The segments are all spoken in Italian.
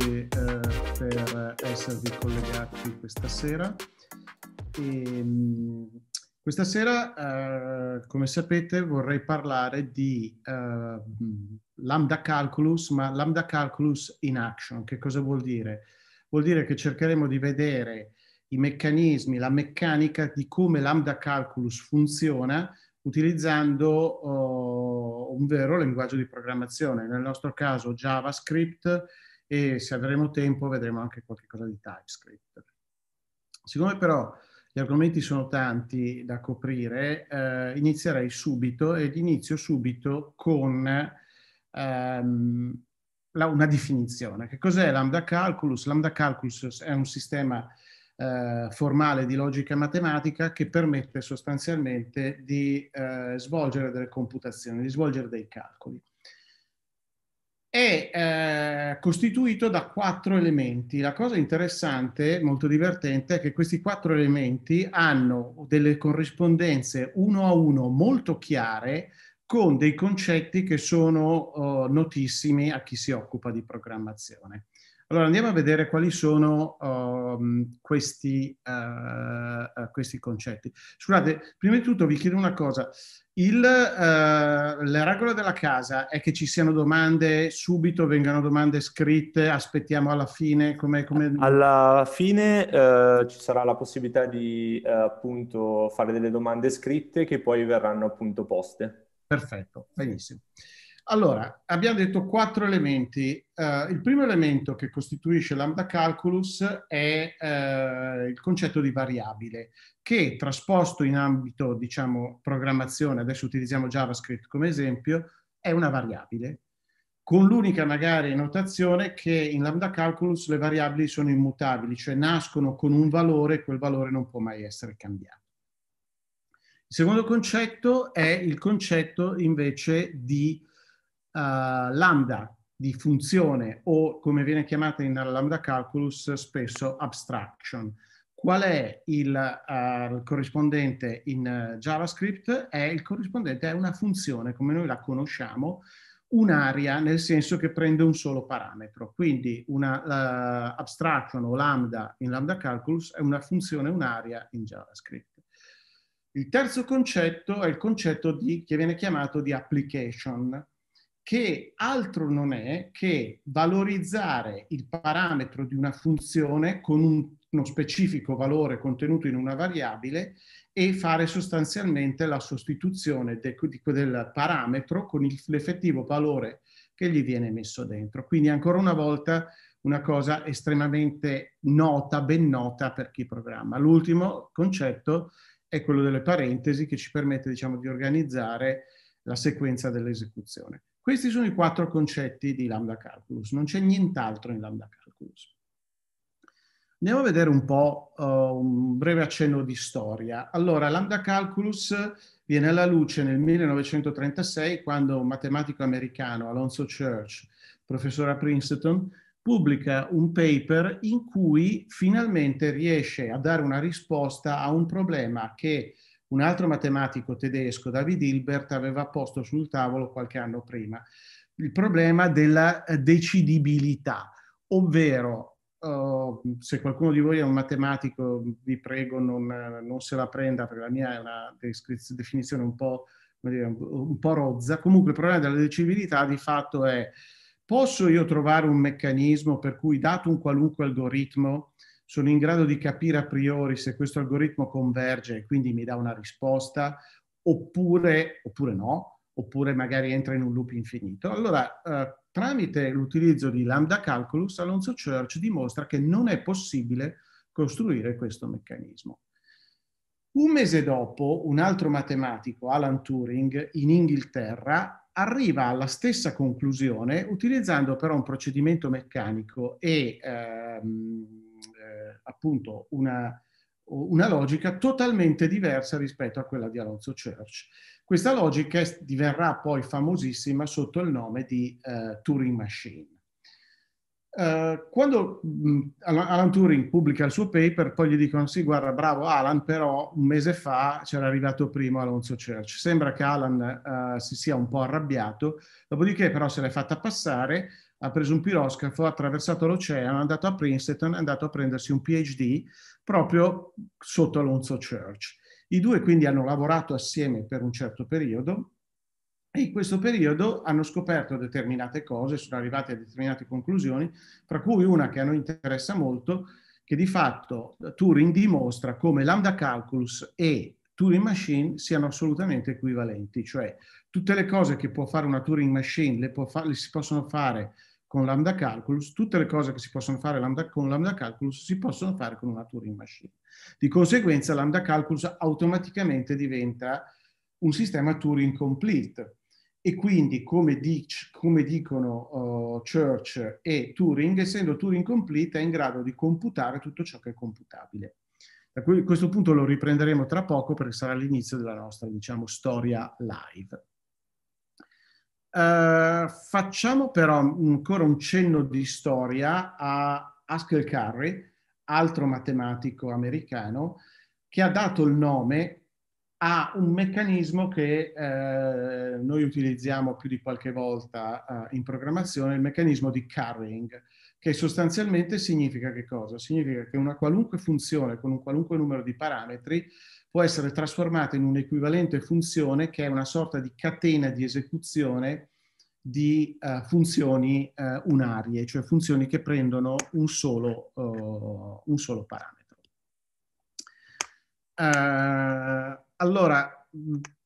eh, per esservi collegati questa sera. E, ehm, questa sera, eh, come sapete, vorrei parlare di eh, lambda calculus, ma lambda calculus in action. Che cosa vuol dire? Vuol dire che cercheremo di vedere i meccanismi, la meccanica di come lambda calculus funziona utilizzando oh, un vero linguaggio di programmazione, nel nostro caso JavaScript, e se avremo tempo vedremo anche qualcosa di TypeScript. Siccome però gli argomenti sono tanti da coprire, eh, inizierei subito ed inizio subito con ehm, la, una definizione. Che cos'è Lambda Calculus? Lambda Calculus è un sistema eh, formale di logica matematica che permette sostanzialmente di eh, svolgere delle computazioni, di svolgere dei calcoli è eh, costituito da quattro elementi. La cosa interessante, molto divertente, è che questi quattro elementi hanno delle corrispondenze uno a uno molto chiare con dei concetti che sono eh, notissimi a chi si occupa di programmazione. Allora andiamo a vedere quali sono um, questi, uh, questi, concetti. Scusate, prima di tutto vi chiedo una cosa. Il, uh, la regola della casa è che ci siano domande subito, vengano domande scritte, aspettiamo alla fine? Come, come... Alla fine uh, ci sarà la possibilità di appunto fare delle domande scritte che poi verranno appunto poste. Perfetto, benissimo. Allora, abbiamo detto quattro elementi. Uh, il primo elemento che costituisce lambda calculus è uh, il concetto di variabile, che trasposto in ambito, diciamo, programmazione, adesso utilizziamo JavaScript come esempio, è una variabile, con l'unica magari notazione che in lambda calculus le variabili sono immutabili, cioè nascono con un valore e quel valore non può mai essere cambiato. Il secondo concetto è il concetto invece di eh, lambda di funzione o come viene chiamata in lambda calculus spesso abstraction. Qual è il uh, corrispondente in uh, JavaScript? È il corrispondente è una funzione come noi la conosciamo, un'area nel senso che prende un solo parametro. Quindi una uh, abstraction o lambda in lambda calculus è una funzione, un'area in JavaScript. Il terzo concetto è il concetto di, che viene chiamato di application che altro non è che valorizzare il parametro di una funzione con un, uno specifico valore contenuto in una variabile e fare sostanzialmente la sostituzione de, de, del parametro con il, l'effettivo valore che gli viene messo dentro. Quindi ancora una volta una cosa estremamente nota, ben nota per chi programma. L'ultimo concetto è quello delle parentesi che ci permette diciamo, di organizzare la sequenza dell'esecuzione. Questi sono i quattro concetti di lambda calculus, non c'è nient'altro in lambda calculus. Andiamo a vedere un po' uh, un breve accenno di storia. Allora, lambda calculus viene alla luce nel 1936 quando un matematico americano, Alonso Church, professore a Princeton, pubblica un paper in cui finalmente riesce a dare una risposta a un problema che un altro matematico tedesco, David Hilbert, aveva posto sul tavolo qualche anno prima, il problema della eh, decidibilità, ovvero Uh, se qualcuno di voi è un matematico, vi prego non, non se la prenda perché la mia è una definizione un po', dire, un po', rozza. Comunque il problema della decidibilità di fatto è posso io trovare un meccanismo per cui dato un qualunque algoritmo sono in grado di capire a priori se questo algoritmo converge e quindi mi dà una risposta oppure, oppure no, oppure magari entra in un loop infinito. Allora, eh, tramite l'utilizzo di lambda calculus, Alonso Church dimostra che non è possibile costruire questo meccanismo. Un mese dopo, un altro matematico, Alan Turing, in Inghilterra, arriva alla stessa conclusione utilizzando però un procedimento meccanico e ehm, appunto una, una logica totalmente diversa rispetto a quella di Alonso Church. Questa logica diverrà poi famosissima sotto il nome di eh, Turing Machine. Eh, quando mh, mm, Alan Turing pubblica il suo paper, poi gli dicono sì, guarda, bravo Alan, però un mese fa c'era arrivato prima Alonso Church. Sembra che Alan eh, si sia un po' arrabbiato, dopodiché però se l'è fatta passare, ha preso un piroscafo, ha attraversato l'oceano, è andato a Princeton, è andato a prendersi un PhD proprio sotto Alonso Church. I due quindi hanno lavorato assieme per un certo periodo e in questo periodo hanno scoperto determinate cose, sono arrivati a determinate conclusioni, tra cui una che a noi interessa molto, che di fatto Turing dimostra come lambda calculus e Turing machine siano assolutamente equivalenti, cioè tutte le cose che può fare una Turing machine le, fa- le si possono fare con lambda calculus, tutte le cose che si possono fare lambda, con lambda calculus si possono fare con una Turing machine. Di conseguenza lambda calculus automaticamente diventa un sistema Turing complete e quindi come, dic come dicono uh, Church e Turing, essendo Turing complete è in grado di computare tutto ciò che è computabile. Da questo punto lo riprenderemo tra poco perché sarà l'inizio della nostra diciamo, storia live. Uh, facciamo però ancora un cenno di storia a Haskell Curry, altro matematico americano, che ha dato il nome a un meccanismo che eh, noi utilizziamo più di qualche volta eh, in programmazione, il meccanismo di carrying, che sostanzialmente significa che cosa? Significa che una qualunque funzione con un qualunque numero di parametri può essere trasformata in un'equivalente funzione che è una sorta di catena di esecuzione di uh, funzioni uh, unarie, cioè funzioni che prendono un solo, uh, un solo parametro. allora,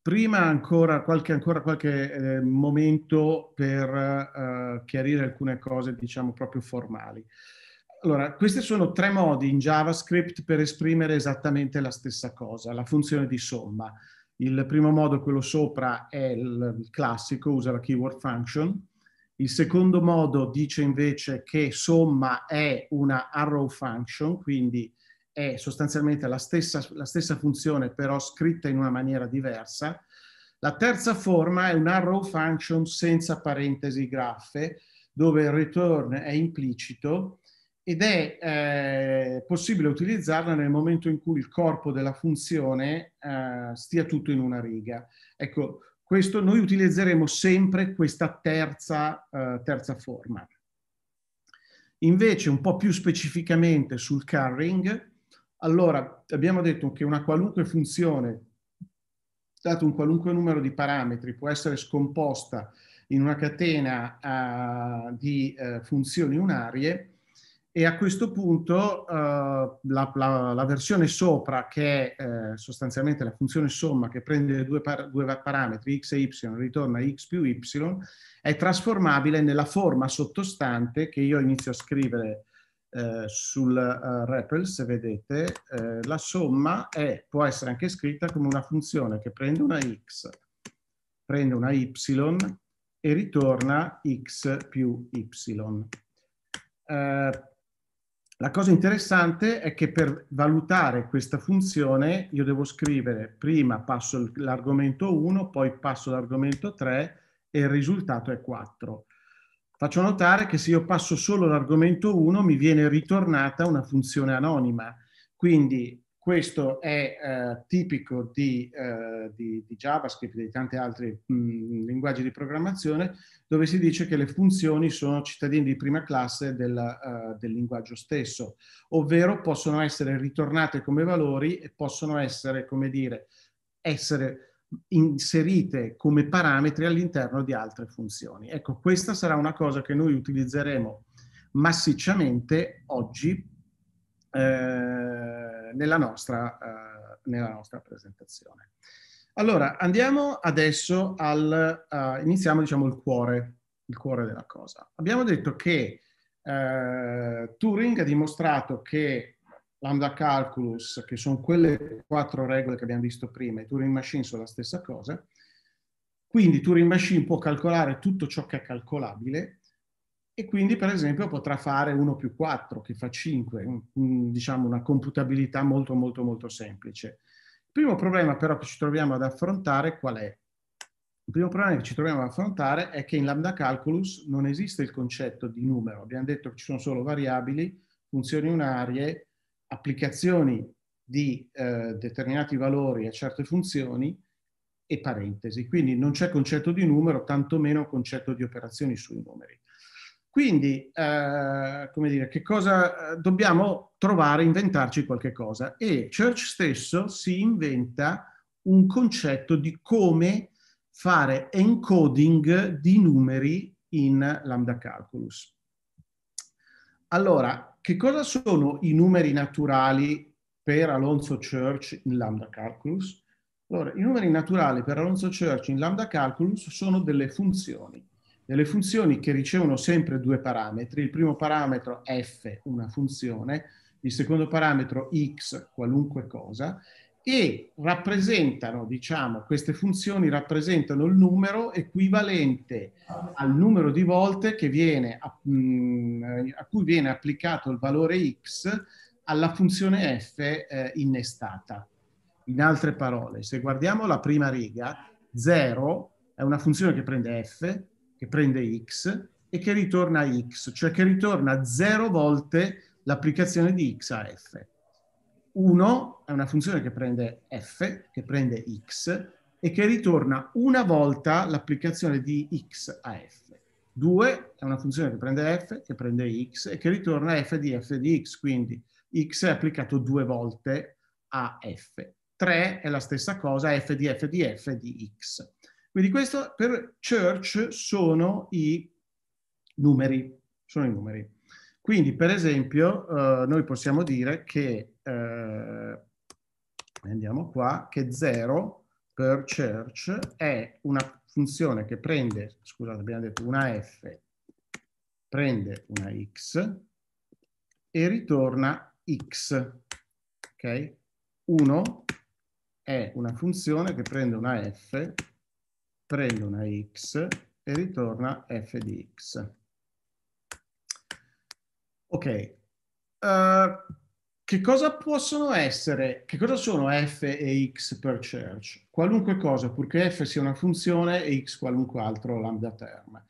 prima ancora qualche, ancora qualche eh, momento per chiarire alcune cose, diciamo, proprio formali. Allora, questi sono tre modi in JavaScript per esprimere esattamente la stessa cosa, la funzione di somma. Il primo modo, quello sopra, è il classico, usa la keyword function. Il secondo modo dice invece che somma è una arrow function, quindi è sostanzialmente la stessa, la stessa funzione però scritta in una maniera diversa. La terza forma è un arrow function senza parentesi graffe, dove il return è implicito ed è eh, possibile utilizzarla nel momento in cui il corpo della funzione eh, stia tutto in una riga. Ecco, questo, noi utilizzeremo sempre questa terza, eh, terza forma. Invece, un po' più specificamente sul carrying, allora abbiamo detto che una qualunque funzione, dato un qualunque numero di parametri, può essere scomposta in una catena eh, di eh, funzioni unarie, e a questo punto eh, la, la, la, versione sopra, che è eh, sostanzialmente la funzione somma che prende due, par- due, parametri x e y, ritorna x più y, è trasformabile nella forma sottostante che io inizio a scrivere eh, sul uh, REPL, se vedete. Eh, la somma è, può essere anche scritta come una funzione che prende una x, prende una y e ritorna x più y. Eh, la cosa interessante è che per valutare questa funzione io devo scrivere prima passo l'argomento 1, poi passo l'argomento 3 e il risultato è 4. Faccio notare che se io passo solo l'argomento 1 mi viene ritornata una funzione anonima, quindi questo è eh, tipico di, eh, di, di, JavaScript e di tanti altri mh, mm, linguaggi di programmazione, dove si dice che le funzioni sono cittadini di prima classe del, uh, del linguaggio stesso, ovvero possono essere ritornate come valori e possono essere, come dire, essere inserite come parametri all'interno di altre funzioni. Ecco, questa sarà una cosa che noi utilizzeremo massicciamente oggi eh, nella nostra, eh, nella nostra presentazione. Allora, andiamo adesso al, uh, iniziamo diciamo il cuore, il cuore della cosa. Abbiamo detto che uh, Turing ha dimostrato che lambda calculus, che sono quelle quattro regole che abbiamo visto prima, e Turing machine sono la stessa cosa, quindi Turing machine può calcolare tutto ciò che è calcolabile e quindi per esempio potrà fare 1 più 4 che fa 5, diciamo una computabilità molto molto molto semplice. Il primo problema però che ci troviamo ad affrontare qual è? Il primo problema che ci troviamo ad affrontare è che in lambda calculus non esiste il concetto di numero, abbiamo detto che ci sono solo variabili, funzioni unarie, applicazioni di eh, determinati valori a certe funzioni e parentesi, quindi non c'è concetto di numero, tantomeno concetto di operazioni sui numeri. Quindi, eh, come dire, che cosa eh, dobbiamo trovare, inventarci qualche cosa. E Church stesso si inventa un concetto di come fare encoding di numeri in lambda calculus. Allora, che cosa sono i numeri naturali per Alonso Church in lambda calculus? Allora, i numeri naturali per Alonso Church in lambda calculus sono delle funzioni delle funzioni che ricevono sempre due parametri. Il primo parametro f, una funzione, il secondo parametro x, qualunque cosa, e rappresentano, diciamo, queste funzioni rappresentano il numero equivalente al numero di volte viene, a, mm, a cui viene applicato il valore x alla funzione f eh, innestata. In altre parole, se guardiamo la prima riga, 0 è una funzione che prende f, che prende x e che ritorna x, cioè che ritorna 0 volte l'applicazione di x a f. 1 è una funzione che prende f, che prende x, e che ritorna una volta l'applicazione di x a f. 2 è una funzione che prende f, che prende x, e che ritorna f di f di x, quindi x è applicato due volte a f. 3 è la stessa cosa, f di f di f di x. Quindi questo per church sono i numeri, sono i numeri. Quindi per esempio eh, noi possiamo dire che, eh, andiamo qua, che 0 per church è una funzione che prende, scusate abbiamo detto una f, prende una x e ritorna x, ok? 1 è una funzione che prende una f prende una x e ritorna f di x. Ok, uh, che cosa possono essere, che cosa sono f e x per Church? Qualunque cosa, purché f sia una funzione e x qualunque altro lambda term.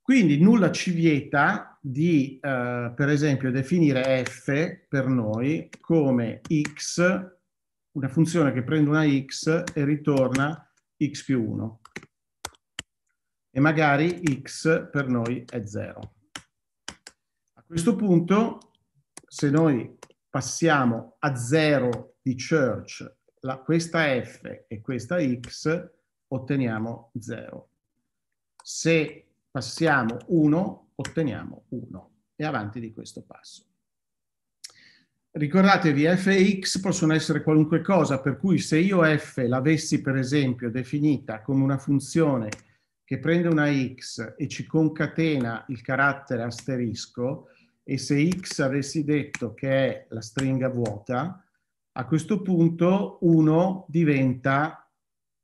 Quindi nulla ci vieta di, eh, per esempio, definire f per noi come x, una funzione che prende una x e ritorna x più 1 e magari x per noi è 0. A questo punto, se noi passiamo a 0 di Church la, questa f e questa x, otteniamo 0. Se passiamo 1, otteniamo 1 e avanti di questo passo. Ricordatevi, f e x possono essere qualunque cosa, per cui se io f l'avessi per esempio definita come una funzione che prende una x e ci concatena il carattere asterisco e se x avessi detto che è la stringa vuota, a questo punto 1 diventa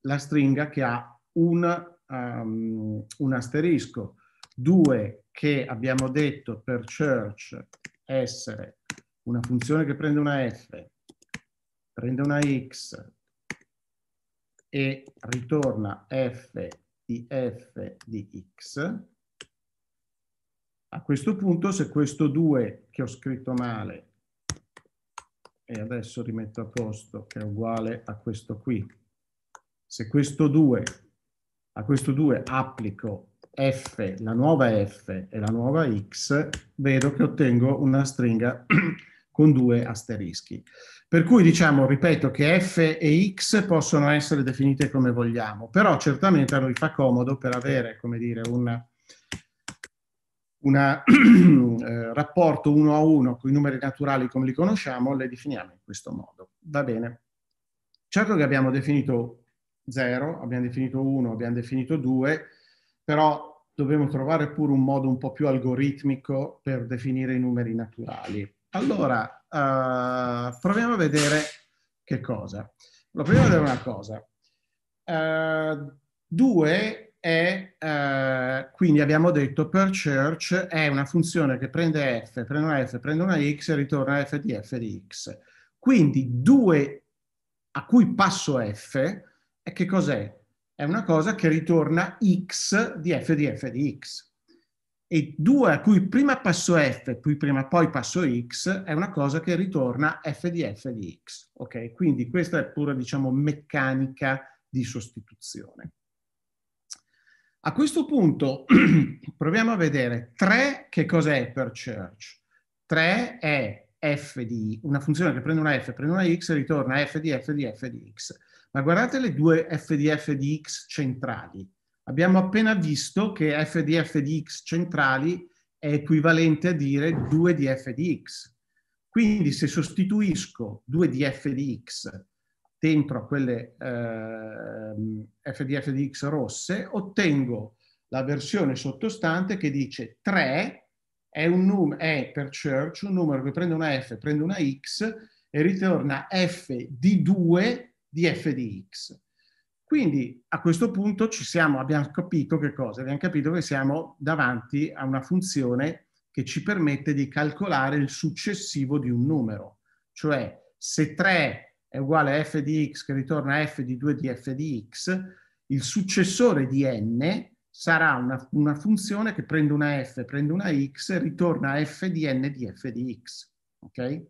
la stringa che ha un, um, un asterisco, 2 che abbiamo detto per church essere una funzione che prende una f, prende una x e ritorna f di f di x. A questo punto, se questo 2 che ho scritto male, e adesso rimetto a posto, che è uguale a questo qui, se questo 2, a questo 2 applico f, la nuova f e la nuova x, vedo che ottengo una stringa con due asterischi. Per cui diciamo, ripeto, che f e x possono essere definite come vogliamo, però certamente a noi fa comodo per avere, come dire, un eh, rapporto uno a uno con i numeri naturali come li conosciamo, le definiamo in questo modo. Va bene. Certo che abbiamo definito 0, abbiamo definito 1, abbiamo definito 2, però dobbiamo trovare pure un modo un po' più algoritmico per definire i numeri naturali. Allora, uh, proviamo a vedere che cosa. Allora, proviamo a vedere una cosa. Uh, due è, uh, quindi abbiamo detto per church è una funzione che prende f, prende una f, prende una x e ritorna f di f di x. Quindi 2 a cui passo f, che cos'è? È una cosa che ritorna x di f di f di x e 2 a cui prima passo f, cui prima poi passo x, è una cosa che ritorna f di f di x. Ok? Quindi questa è pura, diciamo, meccanica di sostituzione. A questo punto proviamo a vedere 3 che cos'è per church. 3 è f di una funzione che prende una f, prende una x e ritorna f di f di f di x. Ma guardate le due f di f di x centrali Abbiamo appena visto che f di f di x centrali è equivalente a dire 2 di f di x. Quindi se sostituisco 2 di f di x dentro a quelle eh, f di f di x rosse, ottengo la versione sottostante che dice 3 è, un è per Church un numero che prende una f, prende una x e ritorna f di 2 di f di x. Quindi a questo punto siamo, abbiamo capito che cosa? Abbiamo capito che siamo davanti a una funzione che ci permette di calcolare il successivo di un numero. Cioè se 3 è uguale a f di x che ritorna a f di 2 di f di x, il successore di n sarà una, una, funzione che prende una f, prende una x, ritorna a f di n di f di x. Okay?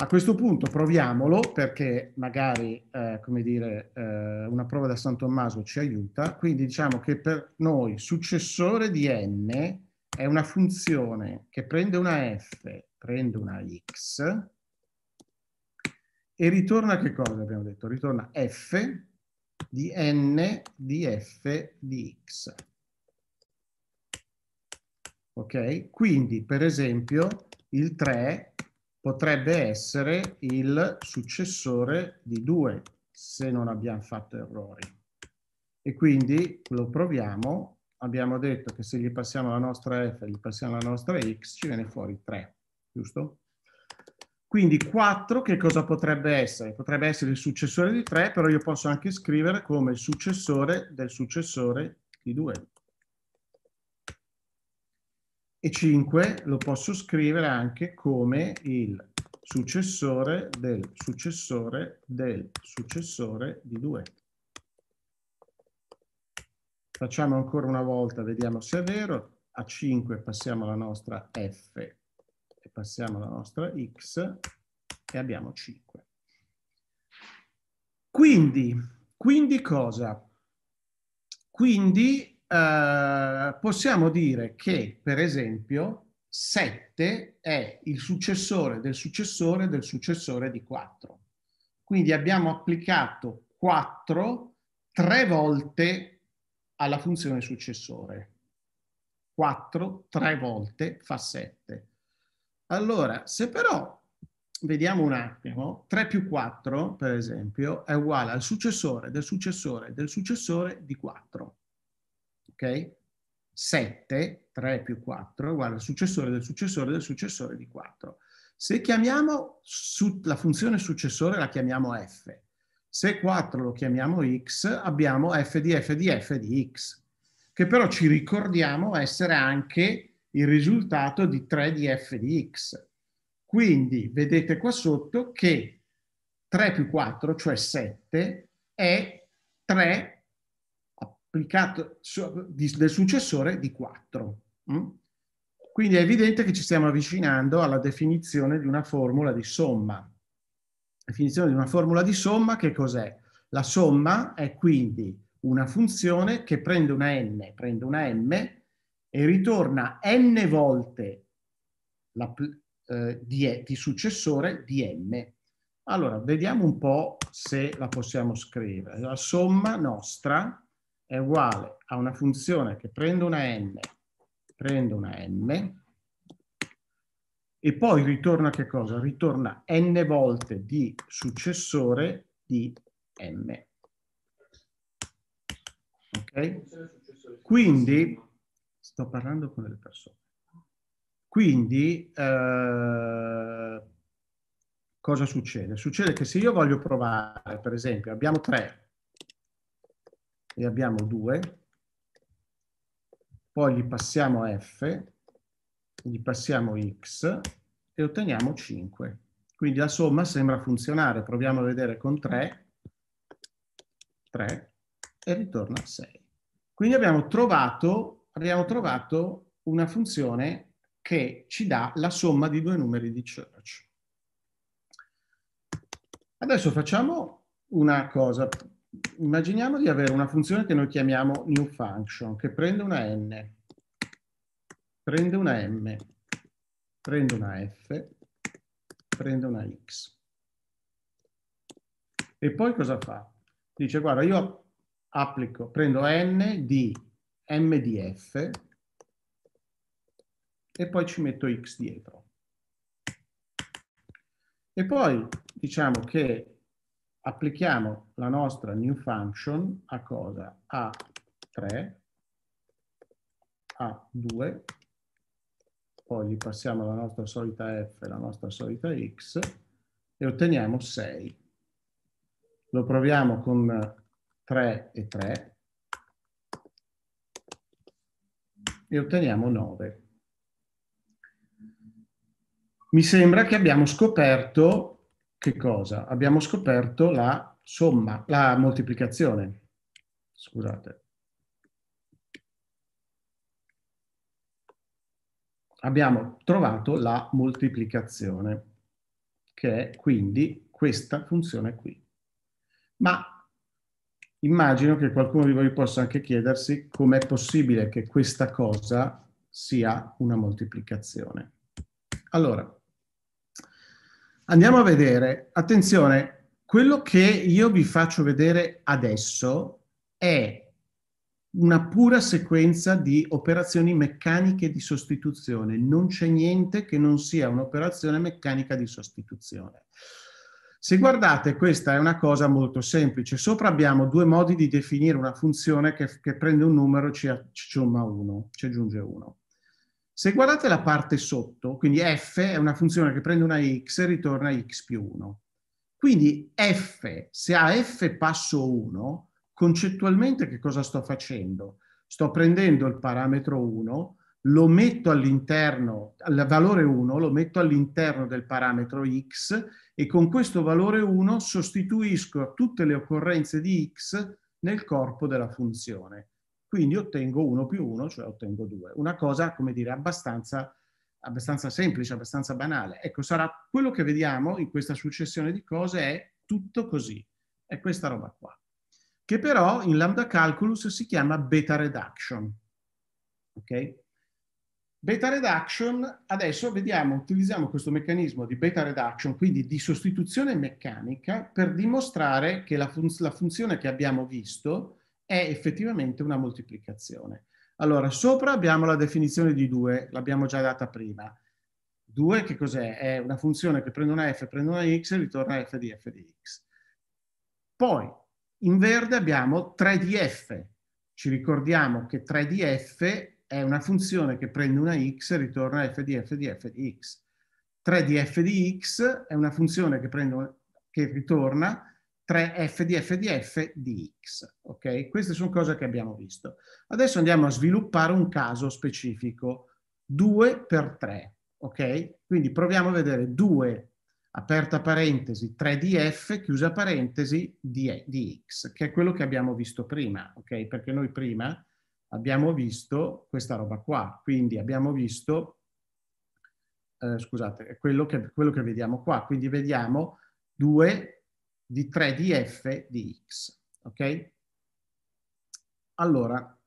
A questo punto proviamolo perché magari, eh, come dire, eh, una prova da San Tommaso ci aiuta. Quindi diciamo che per noi successore di n è una funzione che prende una f, prende una x e ritorna che cosa abbiamo detto? Ritorna f di n di f di x. Ok? Quindi, per esempio, il 3 potrebbe essere il successore di 2 se non abbiamo fatto errori. E quindi lo proviamo, abbiamo detto che se gli passiamo la nostra f, e gli passiamo la nostra x, ci viene fuori 3, giusto? Quindi 4 che cosa potrebbe essere? Potrebbe essere il successore di 3, però io posso anche scrivere come il successore del successore di 2 e 5 lo posso scrivere anche come il successore del successore del successore di 2. Facciamo ancora una volta, vediamo se è vero. A 5 passiamo la nostra F e passiamo la nostra X e abbiamo 5. Quindi, quindi cosa? Quindi eh, possiamo dire che, per esempio, 7 è il successore del successore del successore di 4. Quindi abbiamo applicato 4 tre volte alla funzione successore. 4 tre volte fa 7. Allora, se però vediamo un attimo, 3 più 4, per esempio, è uguale al successore del successore del successore di 4 ok? 7, 3 più 4, è uguale al successore del successore del successore di 4. Se chiamiamo la funzione successore, la chiamiamo f. Se 4 lo chiamiamo x, abbiamo f di f di f di x, che però ci ricordiamo essere anche il risultato di 3 di f di x. Quindi vedete qua sotto che 3 più 4, cioè 7, è 3 ricatto del successore di 4. Mm? Quindi è evidente che ci stiamo avvicinando alla definizione di una formula di somma. Definizione di una formula di somma che cos'è? La somma è quindi una funzione che prende una n, prende una m e ritorna n volte la, eh, di, di successore di m. Allora, vediamo un po' se la possiamo scrivere. La somma nostra è uguale a una funzione che prendo una n, prendo una m, e poi ritorna che cosa? Ritorna n volte di successore di m. Ok? Quindi, sto parlando con le persone, quindi eh, cosa succede? Succede che se io voglio provare, per esempio, abbiamo tre e abbiamo 2, poi gli passiamo f, gli passiamo x e otteniamo 5. Quindi la somma sembra funzionare, proviamo a vedere con 3, 3 e ritorna 6. Quindi abbiamo trovato, abbiamo trovato una funzione che ci dà la somma di due numeri di Church. Adesso facciamo una cosa, immaginiamo di avere una funzione che noi chiamiamo new function, che prende una n, prende una m, prende una f, prende una x. E poi cosa fa? Dice, guarda, io applico, prendo n di m di f e poi ci metto x dietro. E poi diciamo che applichiamo la nostra new function a cosa? A 3, a 2, poi gli passiamo la nostra solita f la nostra solita x e otteniamo 6. Lo proviamo con 3 e 3 e otteniamo 9. Mi sembra che abbiamo scoperto che cosa? Abbiamo scoperto la somma, la moltiplicazione. Scusate. Abbiamo trovato la moltiplicazione, che è quindi questa funzione qui. Ma immagino che qualcuno di voi possa anche chiedersi com'è possibile che questa cosa sia una moltiplicazione. Allora, Andiamo a vedere, attenzione, quello che io vi faccio vedere adesso è una pura sequenza di operazioni meccaniche di sostituzione. Non c'è niente che non sia un'operazione meccanica di sostituzione. Se guardate, questa è una cosa molto semplice. Sopra abbiamo due modi di definire una funzione che, che prende un numero e ci, ci ci aggiunge 1. Se guardate la parte sotto, quindi f è una funzione che prende una x e ritorna x più 1. Quindi f, se a f passo 1, concettualmente che cosa sto facendo? Sto prendendo il parametro 1, lo metto all'interno, al valore 1, lo metto all'interno del parametro x e con questo valore 1 sostituisco tutte le occorrenze di x nel corpo della funzione quindi ottengo 1 più 1, cioè ottengo 2. Una cosa, come dire, abbastanza, abbastanza semplice, abbastanza banale. Ecco, sarà quello che vediamo in questa successione di cose è tutto così, è questa roba qua, che però in lambda calculus si chiama beta reduction. Ok? Beta reduction, adesso vediamo, utilizziamo questo meccanismo di beta reduction, quindi di sostituzione meccanica, per dimostrare che la, fun la funzione che abbiamo visto è effettivamente una moltiplicazione. Allora, sopra abbiamo la definizione di 2, l'abbiamo già data prima. 2 che cos'è? È una funzione che prende una f, prende una x e ritorna f di f di x. Poi, in verde abbiamo 3 di f. Ci ricordiamo che 3 di f è una funzione che prende una x e ritorna f di f di f di x. 3 di f di x è una funzione che, prende, che ritorna 3f di f di f di x. Ok? Queste sono cose che abbiamo visto. Adesso andiamo a sviluppare un caso specifico, 2 per 3. Ok? Quindi proviamo a vedere 2 aperta parentesi 3 di f chiusa parentesi di, di x, che è quello che abbiamo visto prima. Ok? Perché noi prima abbiamo visto questa roba qua. Quindi abbiamo visto, eh, scusate, quello che, quello che vediamo qua. Quindi vediamo 2 di 3 di f di x. Ok? Allora,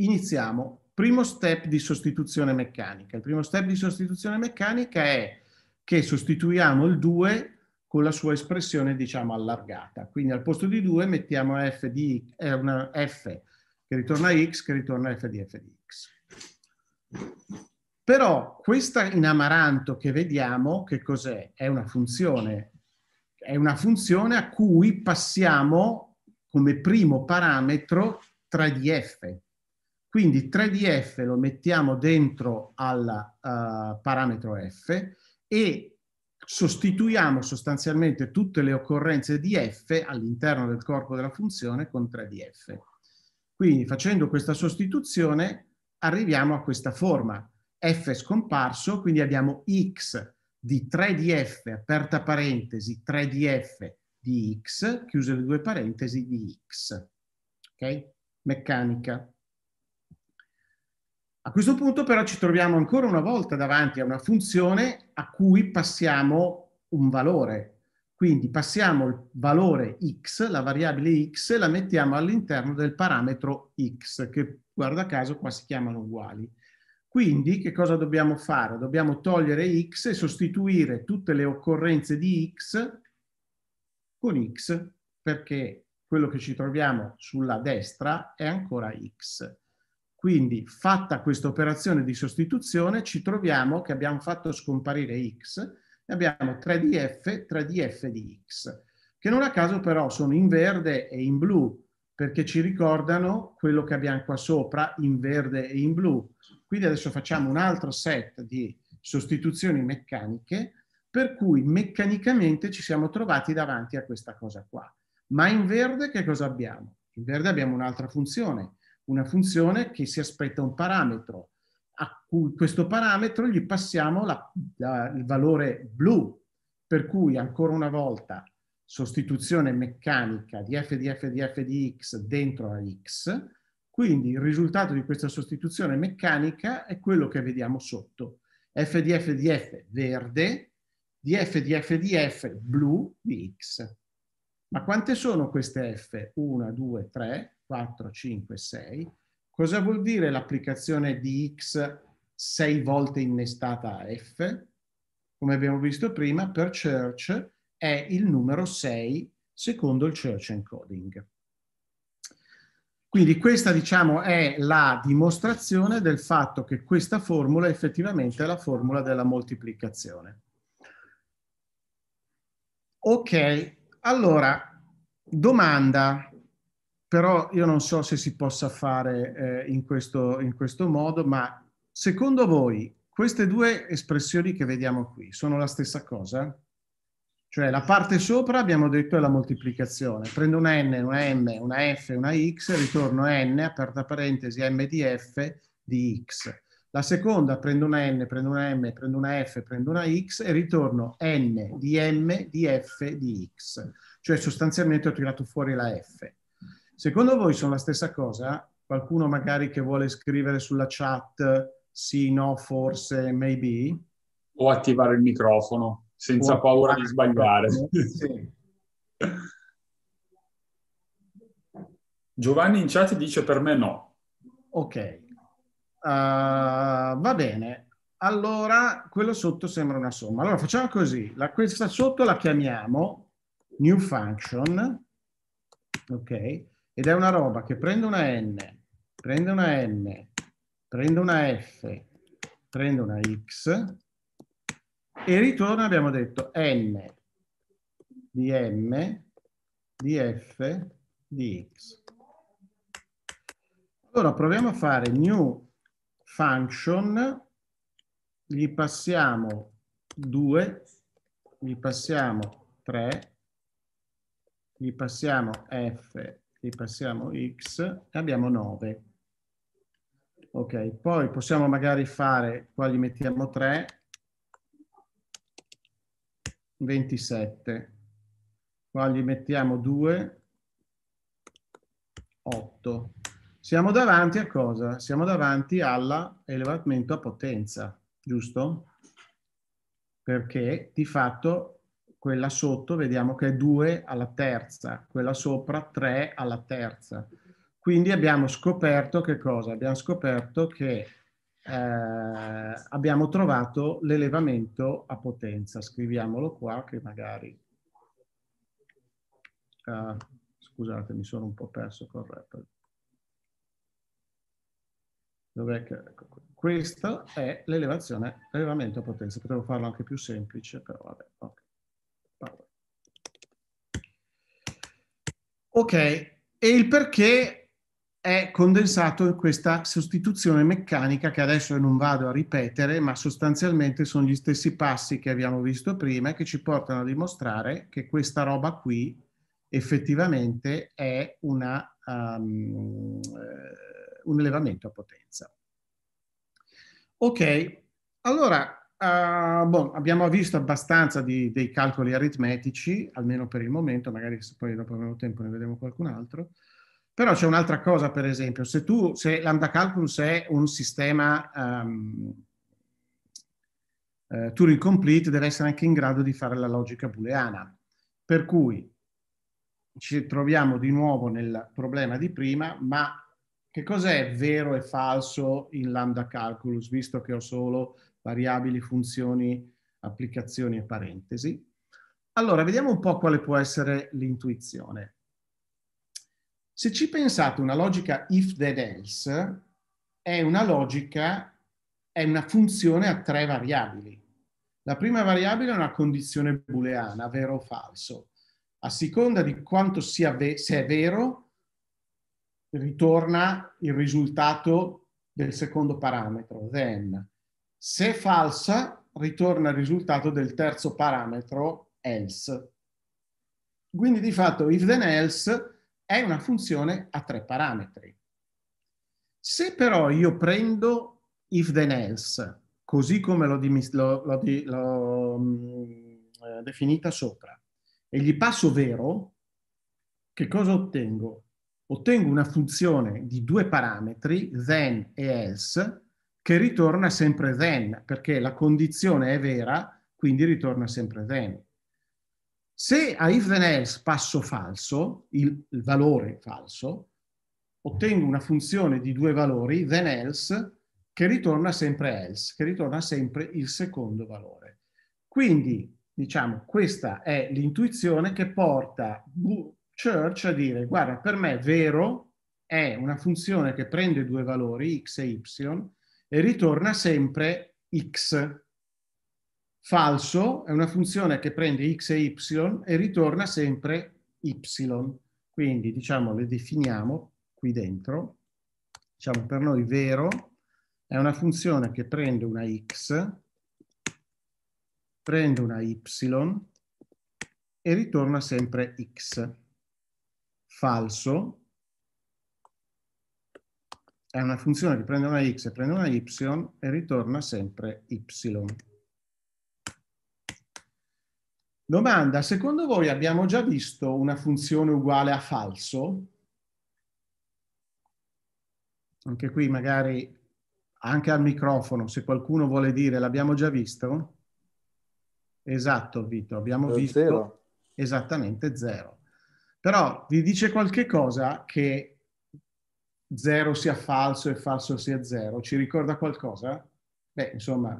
iniziamo. Primo step di sostituzione meccanica. Il primo step di sostituzione meccanica è che sostituiamo il 2 con la sua espressione, diciamo, allargata. Quindi al posto di 2 mettiamo f di, eh, una f che ritorna x, che ritorna f di f di x. Però questa in amaranto che vediamo, che cos'è? È una funzione è una funzione a cui passiamo come primo parametro 3df. Quindi 3df lo mettiamo dentro al uh, parametro f e sostituiamo sostanzialmente tutte le occorrenze di f all'interno del corpo della funzione con 3df. Quindi facendo questa sostituzione arriviamo a questa forma. f è scomparso, quindi abbiamo x di 3df aperta parentesi 3df di x, chiuse le due parentesi di x. Ok? Meccanica. A questo punto però ci troviamo ancora una volta davanti a una funzione a cui passiamo un valore. Quindi passiamo il valore x, la variabile x, e la mettiamo all'interno del parametro x, che guarda caso qua si chiamano uguali. Quindi che cosa dobbiamo fare? Dobbiamo togliere x e sostituire tutte le occorrenze di x con x, perché quello che ci troviamo sulla destra è ancora x. Quindi fatta questa operazione di sostituzione ci troviamo che abbiamo fatto scomparire x e abbiamo 3 df 3 df di x, che non a caso però sono in verde e in blu, perché ci ricordano quello che abbiamo qua sopra in verde e in blu. Quindi adesso facciamo un altro set di sostituzioni meccaniche per cui meccanicamente ci siamo trovati davanti a questa cosa qua. Ma in verde che cosa abbiamo? In verde abbiamo un'altra funzione, una funzione che si aspetta un parametro, a cui questo parametro gli passiamo la, la, il valore blu, per cui ancora una volta sostituzione meccanica di f di f di f di x dentro a x, quindi il risultato di questa sostituzione meccanica è quello che vediamo sotto. f di f di f verde, di f di f di f blu di x. Ma quante sono queste f? 1, 2, 3, 4, 5, 6. Cosa vuol dire l'applicazione di x 6 volte innestata a f? Come abbiamo visto prima, per Church è il numero 6 secondo il Church Encoding. Quindi questa diciamo, è la dimostrazione del fatto che questa formula effettivamente è la formula della moltiplicazione. Ok, allora, domanda, però io non so se si possa fare eh, in, questo, in questo modo, ma secondo voi queste due espressioni che vediamo qui sono la stessa cosa? Cioè la parte sopra abbiamo detto è la moltiplicazione. Prendo una n, una m, una f, una x, ritorno n, aperta parentesi, m di f di x. La seconda prendo una n, prendo una m, prendo una f, prendo una x e ritorno n di m di f di x. Cioè sostanzialmente ho tirato fuori la f. Secondo voi sono la stessa cosa? Qualcuno magari che vuole scrivere sulla chat sì, no, forse, maybe? O attivare il microfono senza paura di sbagliare. Sì. Giovanni in chat dice per me no. Ok, uh, va bene. Allora, quello sotto sembra una somma. Allora, facciamo così. La, questa sotto la chiamiamo new function, ok? Ed è una roba che prende una n, prende una n, prende una f, prende una x, e ritorno abbiamo detto n di m di f di x. Allora proviamo a fare new function, gli passiamo 2, gli passiamo 3, gli passiamo f, gli passiamo x e abbiamo 9. Ok, poi possiamo magari fare, qua gli mettiamo 3, 27. Qua gli mettiamo 2, 8. Siamo davanti a cosa? Siamo davanti all'elevamento a potenza, giusto? Perché di fatto quella sotto vediamo che è 2 alla terza, quella sopra 3 alla terza. Quindi abbiamo scoperto che cosa? Abbiamo scoperto che eh, abbiamo trovato l'elevamento a potenza. Scriviamolo qua che magari... Eh, scusate, mi sono un po' perso col rapper. Dov'è che... Ecco Questo è l'elevamento a potenza. Potevo farlo anche più semplice, però vabbè. Okay. ok, e il perché è condensato in questa sostituzione meccanica che adesso non vado a ripetere, ma sostanzialmente sono gli stessi passi che abbiamo visto prima e che ci portano a dimostrare che questa roba qui effettivamente è una, um, un elevamento a potenza. Ok, allora uh, eh, bon, abbiamo visto abbastanza di, dei calcoli aritmetici, almeno per il momento, magari poi dopo avremo tempo ne vedremo qualcun altro. Però c'è un'altra cosa, per esempio, se, tu, se Lambda Calculus è un sistema um, eh, Turing Complete, deve essere anche in grado di fare la logica booleana. Per cui ci troviamo di nuovo nel problema di prima, ma che cos'è vero e falso in Lambda Calculus, visto che ho solo variabili, funzioni, applicazioni e parentesi? Allora, vediamo un po' quale può essere l'intuizione. Se ci pensate, una logica if then else è una logica, è una funzione a tre variabili. La prima variabile è una condizione booleana, vero o falso. A seconda di quanto sia ve- se è vero, ritorna il risultato del secondo parametro, then. Se è falsa, ritorna il risultato del terzo parametro, else. Quindi di fatto if then else è una funzione a tre parametri. Se però io prendo if then else, così come l'ho, mm, eh, definita sopra, e gli passo vero, che cosa ottengo? Ottengo una funzione di due parametri, then e else, che ritorna sempre then, perché la condizione è vera, quindi ritorna sempre then. Se a if then else passo falso, il, il valore falso, ottengo una funzione di due valori, then else, che ritorna sempre else, che ritorna sempre il secondo valore. Quindi, diciamo, questa è l'intuizione che porta Church a dire, guarda, per me vero è una funzione che prende due valori, x e y, e ritorna sempre x, falso è una funzione che prende x e y e ritorna sempre y. Quindi diciamo le definiamo qui dentro, diciamo per noi vero è una funzione che prende una x, prende una y e ritorna sempre x. Falso è una funzione che prende una x e prende una y e ritorna sempre y. Domanda, secondo voi abbiamo già visto una funzione uguale a falso? Anche qui magari anche al microfono, se qualcuno vuole dire l'abbiamo già visto? Esatto, Vito, abbiamo Lo eh, visto zero. esattamente zero. Però vi dice qualche cosa che zero sia falso e falso sia zero? Ci ricorda qualcosa? Beh, insomma,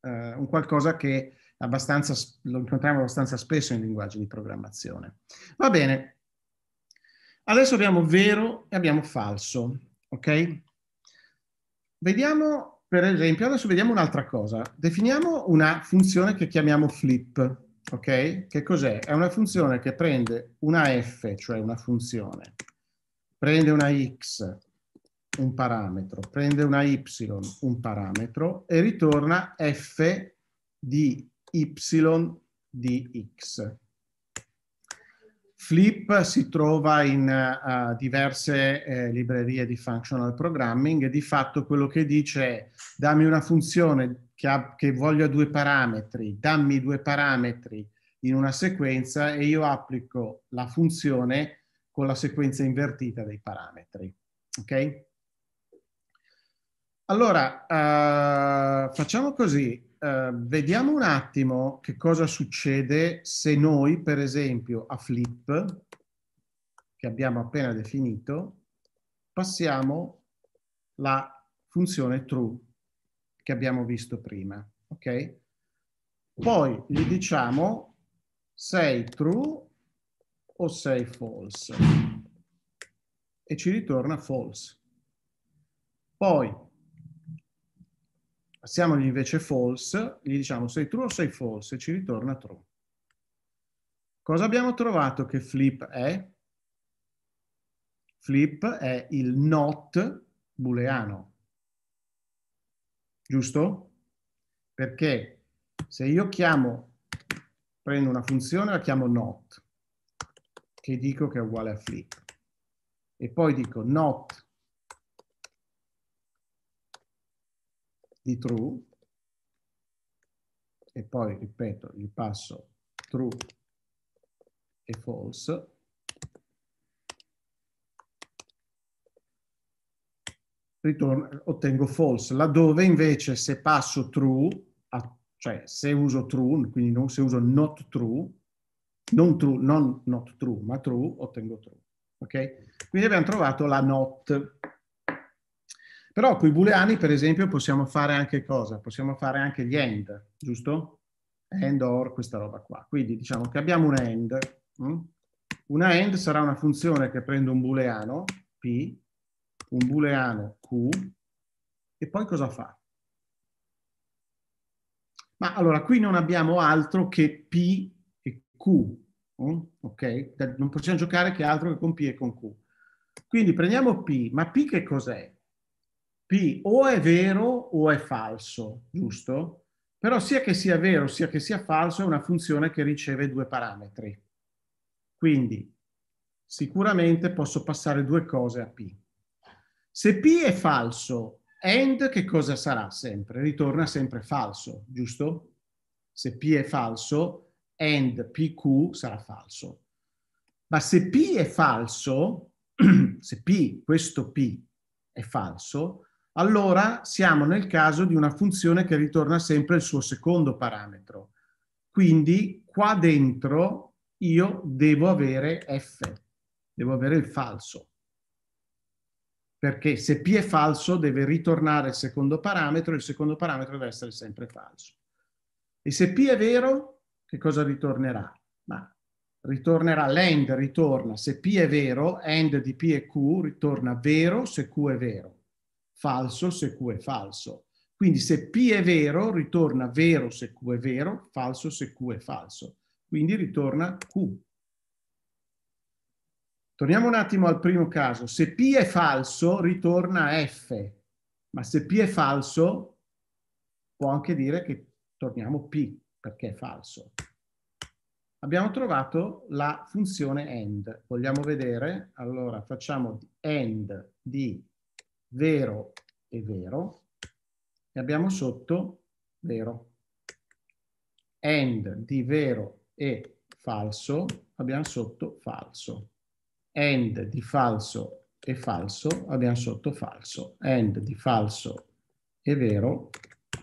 eh, un qualcosa che abbastanza, lo incontriamo abbastanza spesso in linguaggi di programmazione. Va bene, adesso abbiamo vero e abbiamo falso, ok? Vediamo, per esempio, adesso vediamo un'altra cosa. Definiamo una funzione che chiamiamo flip, ok? Che cos'è? È una funzione che prende una f, cioè una funzione, prende una x, un parametro, prende una y, un parametro, e ritorna f di y di x. Flip si trova in uh, diverse eh, librerie di functional programming e di fatto quello che dice è dammi una funzione che, ha, che voglia due parametri, dammi due parametri in una sequenza e io applico la funzione con la sequenza invertita dei parametri. Ok? Allora, uh, facciamo così. Ehm, vediamo un attimo che cosa succede se noi, per esempio, a flip, che abbiamo appena definito, passiamo la funzione true che abbiamo visto prima. Ok? Poi gli diciamo sei true o sei false e ci ritorna false. Poi Passiamogli invece false, gli diciamo sei true o sei false e ci ritorna true. Cosa abbiamo trovato che flip è? Flip è il not booleano, giusto? Perché se io chiamo, prendo una funzione la chiamo not, che dico che è uguale a flip, e poi dico not di true e poi, ripeto, gli passo true e false ritorno, ottengo false, laddove invece se passo true, a, cioè se uso true, quindi non, se uso not true, non true, non not true, ma true, ottengo true. Ok? Quindi abbiamo trovato la not. Però con i booleani, per esempio, possiamo fare anche cosa? Possiamo fare anche gli end, giusto? End or, questa roba qua. Quindi diciamo che abbiamo un end. Mm? Una end sarà una funzione che prende un booleano, P, un booleano, Q, e poi cosa fa? Ma allora, qui non abbiamo altro che P e Q, mm? ok? Non possiamo giocare che altro che con P e con Q. Quindi prendiamo P, ma P che cos'è? o è vero o è falso, giusto? Però sia che sia vero sia che sia falso è una funzione che riceve due parametri. Quindi sicuramente posso passare due cose a P. Se P è falso, AND che cosa sarà sempre? Ritorna sempre falso, giusto? Se P è falso, AND PQ sarà falso. Ma se P è falso, se P, questo P, è falso, allora siamo nel caso di una funzione che ritorna sempre il suo secondo parametro. Quindi qua dentro io devo avere f, devo avere il falso. Perché se p è falso deve ritornare il secondo parametro, il secondo parametro deve essere sempre falso. E se p è vero, che cosa ritornerà? Ma ritornerà l'end, ritorna, se p è vero, end di p e q ritorna vero se q è vero falso se Q è falso. Quindi se P è vero, ritorna vero se Q è vero, falso se Q è falso. Quindi ritorna Q. Torniamo un attimo al primo caso. Se P è falso, ritorna F. Ma se P è falso, può anche dire che torniamo P, perché è falso. Abbiamo trovato la funzione end. Vogliamo vedere? Allora, facciamo end di vero e vero e abbiamo sotto vero. And di vero e falso abbiamo sotto falso. And di falso e falso abbiamo sotto falso. And di falso e vero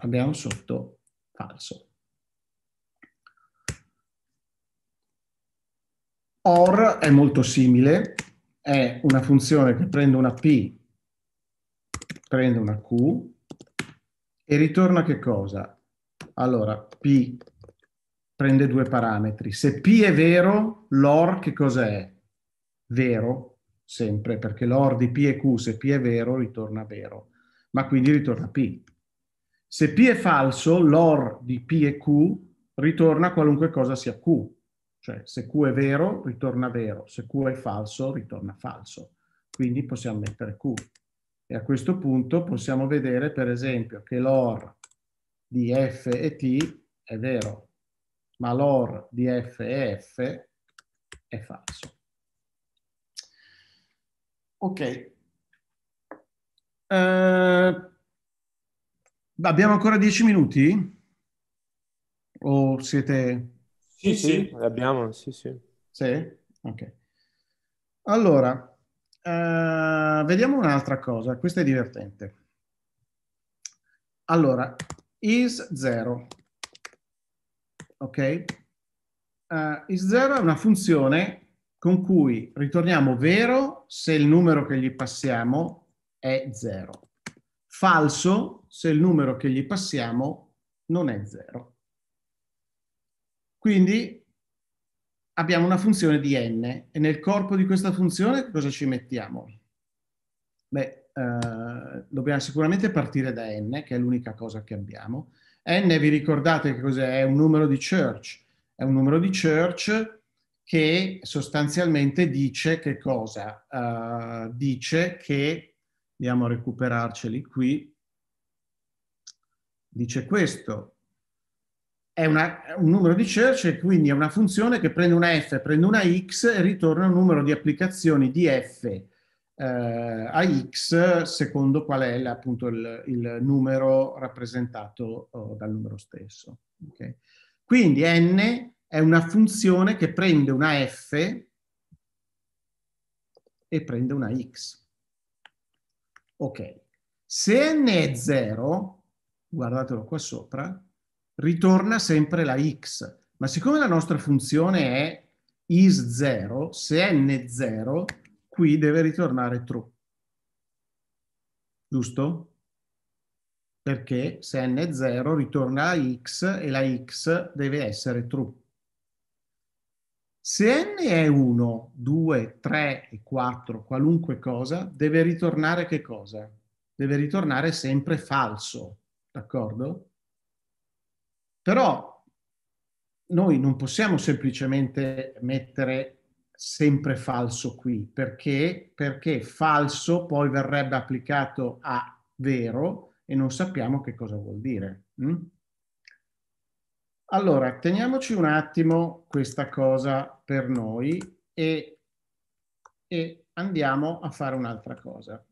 abbiamo sotto falso. Or è molto simile, è una funzione che prende una P prendo una Q e ritorna che cosa? Allora, P prende due parametri. Se P è vero, l'OR che cos'è? Vero, sempre, perché l'OR di P e Q, se P è vero, ritorna vero, ma quindi ritorna P. Se P è falso, l'OR di P e Q ritorna qualunque cosa sia Q. Cioè, se Q è vero, ritorna vero. Se Q è falso, ritorna falso. Quindi possiamo mettere Q. E a questo punto possiamo vedere, per esempio, che l'OR di F e T è vero, ma l'OR di F e F è falso. Ok. Eh, abbiamo ancora dieci minuti? O siete... Sì, sì, sì. abbiamo, sì, sì. Sì? Ok. Allora, eh, vediamo un'altra cosa, questa è divertente. Allora, is 0, ok? Uh, is 0 è una funzione con cui ritorniamo vero se il numero che gli passiamo è 0, falso se il numero che gli passiamo non è 0. Quindi abbiamo una funzione di n e nel corpo di questa funzione cosa ci mettiamo? Beh, eh, dobbiamo sicuramente partire da n, che è l'unica cosa che abbiamo. n, vi ricordate che cos'è? È un numero di Church. È un numero di Church che sostanzialmente dice che cosa? Eh, dice che, andiamo a recuperarceli qui, dice questo, è una, un numero di search, quindi è una funzione che prende una f, prende una x e ritorna un numero di applicazioni di f eh, a x secondo qual è appunto il, il numero rappresentato oh, dal numero stesso. Okay. Quindi n è una funzione che prende una f e prende una x. Ok, se n è 0, guardatelo qua sopra, ritorna sempre la x. Ma siccome la nostra funzione è is 0, se n è 0, qui deve ritornare true. Giusto? Perché se n è 0 ritorna la x e la x deve essere true. Se n è 1, 2, 3 e 4, qualunque cosa, deve ritornare che cosa? Deve ritornare sempre falso, d'accordo? Però noi non possiamo semplicemente mettere sempre falso qui, perché, perché falso poi verrebbe applicato a vero e non sappiamo che cosa vuol dire. Mm? Allora, teniamoci un attimo questa cosa per noi e, e andiamo a fare un'altra cosa.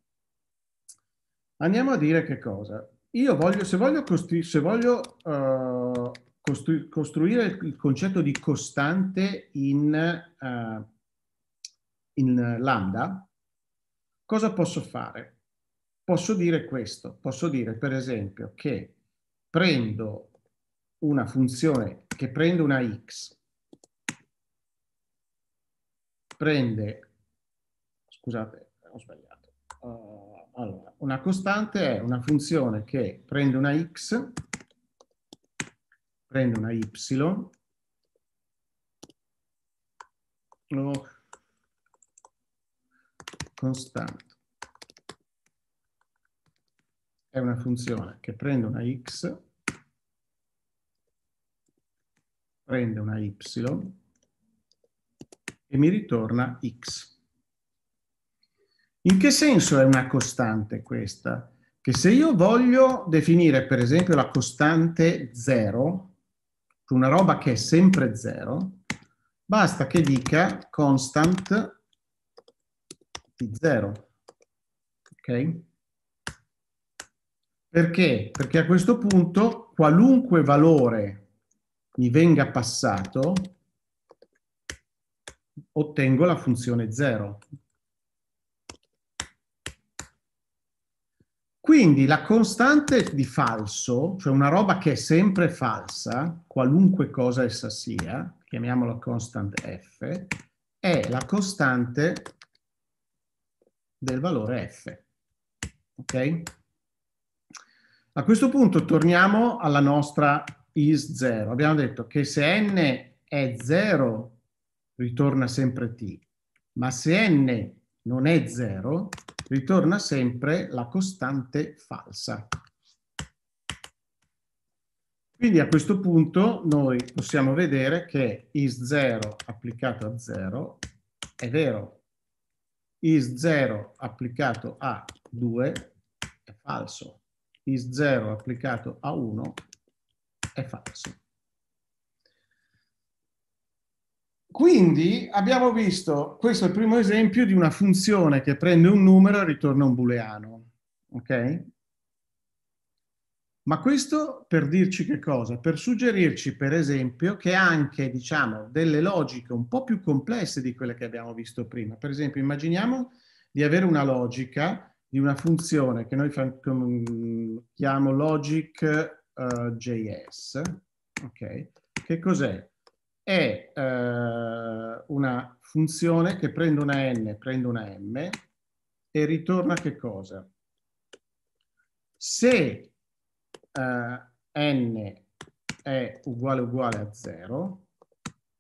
Andiamo a dire che cosa? io voglio, se voglio, costru- se voglio uh, eh, costru- costruire il concetto di costante in, uh, in lambda, cosa posso fare? Posso dire questo, posso dire per esempio che prendo una funzione che prende una x, prende, scusate, ho sbagliato, uh, allora, una costante è una funzione che prende una x, prende una y, lo costante è una funzione che prende una x, prende una y e mi ritorna x. In che senso è una costante questa? Che se io voglio definire per esempio la costante 0, su una roba che è sempre 0, basta che dica constant di 0. Ok? Perché? Perché a questo punto qualunque valore mi venga passato, ottengo la funzione 0. Quindi la costante di falso, cioè una roba che è sempre falsa, qualunque cosa essa sia, chiamiamola constant f, è la costante del valore f. Ok? A questo punto torniamo alla nostra is 0. Abbiamo detto che se n è 0 ritorna sempre t, ma se n non è 0 ritorna sempre la costante falsa. Quindi a questo punto noi possiamo vedere che is0 applicato a 0 è vero, is0 applicato a 2 è falso, is0 applicato a 1 è falso. Quindi abbiamo visto, questo è il primo esempio di una funzione che prende un numero e ritorna un booleano, ok? Ma questo per dirci che cosa? Per suggerirci, per esempio, che anche, diciamo, delle logiche un po' più complesse di quelle che abbiamo visto prima. Per esempio, immaginiamo di avere una logica di una funzione che noi chiamo logic.js, eh, uh, ok? Che cos'è? è eh, una funzione che prende una n, prende una m e ritorna che cosa? Se eh, n è uguale uguale a 0,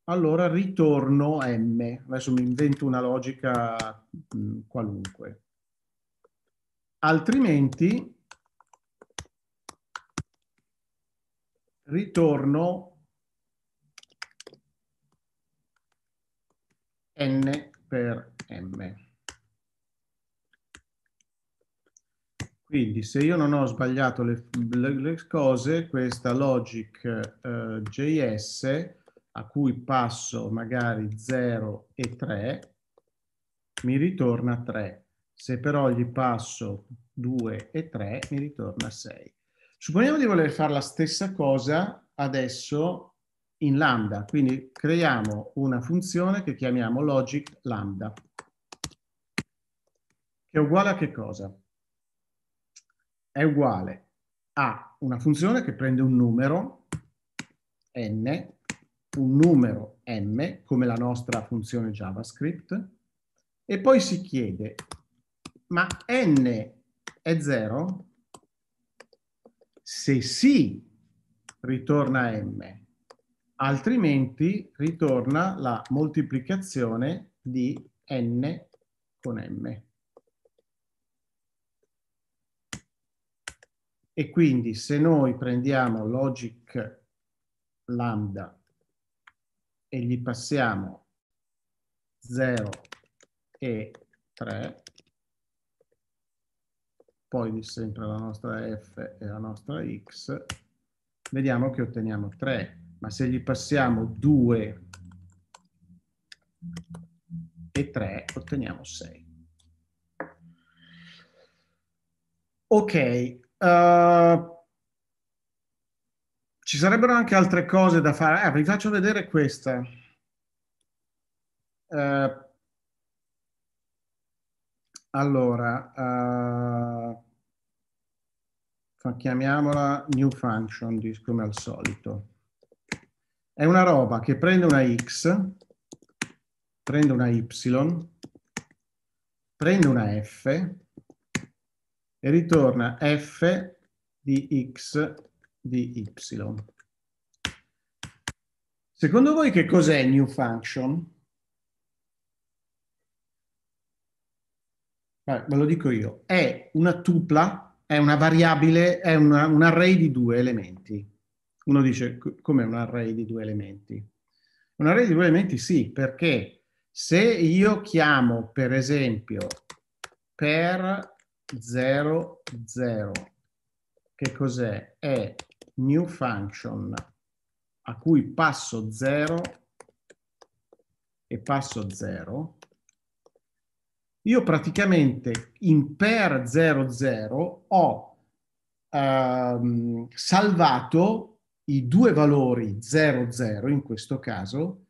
allora ritorno m. Adesso mi invento una logica mh, mm, qualunque. Altrimenti ritorno n per m. Quindi se io non ho sbagliato le, le, le cose, questa logic eh, JS a cui passo magari 0 e 3 mi ritorna 3. Se però gli passo 2 e 3 mi ritorna 6. Supponiamo di voler fare la stessa cosa adesso in lambda, quindi creiamo una funzione che chiamiamo logic lambda, che è uguale a che cosa? È uguale a una funzione che prende un numero n, un numero m, come la nostra funzione JavaScript, e poi si chiede, ma n è 0? Se sì, ritorna m altrimenti ritorna la moltiplicazione di n con m. E quindi se noi prendiamo logic lambda e gli passiamo 0 e 3, poi di sempre la nostra f e la nostra x, vediamo che otteniamo 3 ma se gli passiamo 2 e 3 otteniamo 6. Ok, uh, ci sarebbero anche altre cose da fare. Ah, vi faccio vedere questa. Uh, allora, uh, chiamiamola new function, come al solito. È una roba che prende una X, prende una Y, prende una F e ritorna F di X di Y. Secondo voi che cos'è new function? Beh, ve lo dico io, è una tupla, è una variabile, è una, un array di due elementi. Uno dice, come un array di due elementi? Un array di due elementi sì, perché se io chiamo, per esempio, per 0, 0, che cos'è? È new function a cui passo 0 e passo 0, io praticamente in per 00 ho ehm, salvato i due valori 0, 0 in questo caso,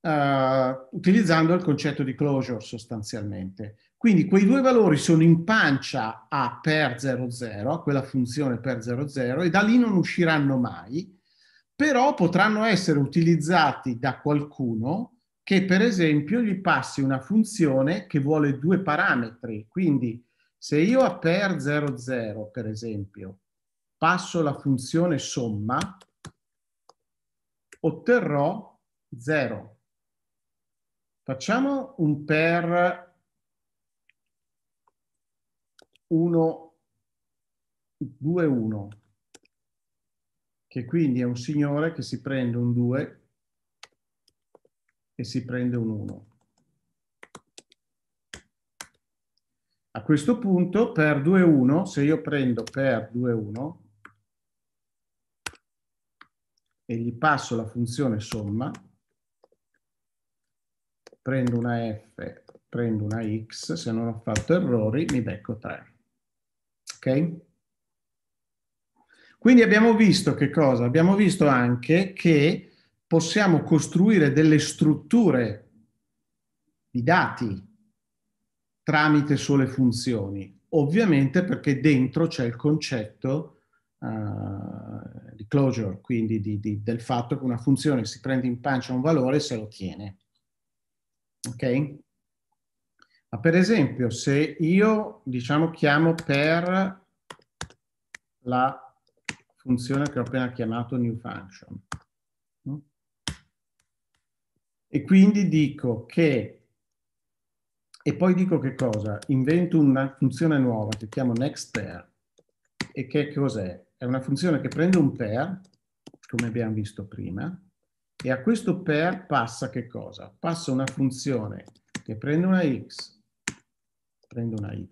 uh, utilizzando il concetto di closure sostanzialmente. Quindi quei due valori sono in pancia a per 0, 0, a quella funzione per 0, 0, e da lì non usciranno mai, però potranno essere utilizzati da qualcuno che per esempio gli passi una funzione che vuole due parametri. Quindi se io a per 00 per esempio passo la funzione somma, otterrò 0. Facciamo un per 1, 2, 1, che quindi è un signore che si prende un 2 e si prende un 1. A questo punto per 2, 1, se io prendo per 2, 1, e gli passo la funzione somma, prendo una F, prendo una X, se non ho fatto errori mi becco 3. Ok? Quindi abbiamo visto che cosa? Abbiamo visto anche che possiamo costruire delle strutture di dati tramite sole funzioni, ovviamente perché dentro c'è il concetto uh, di closure, quindi di, di, del fatto che una funzione si prende in pancia un valore e se lo tiene. Ok? Ma per esempio, se io, diciamo, chiamo per la funzione che ho appena chiamato new function, e quindi dico che e poi dico che cosa? Invento una funzione nuova che chiamo next pair e che cos'è? è una funzione che prende un pair, come abbiamo visto prima, e a questo pair passa che cosa? Passa una funzione che prende una x, prende una y,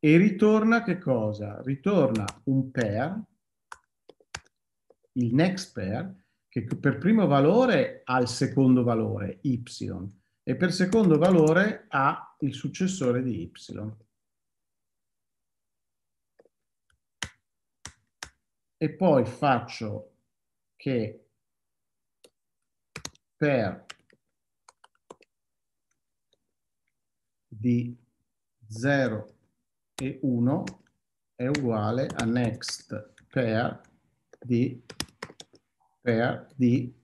e ritorna che cosa? Ritorna un pair, il next pair, che per primo valore ha il secondo valore, y, e per secondo valore ha il successore di y. e poi faccio che per di 0 e 1 è uguale a next per di per di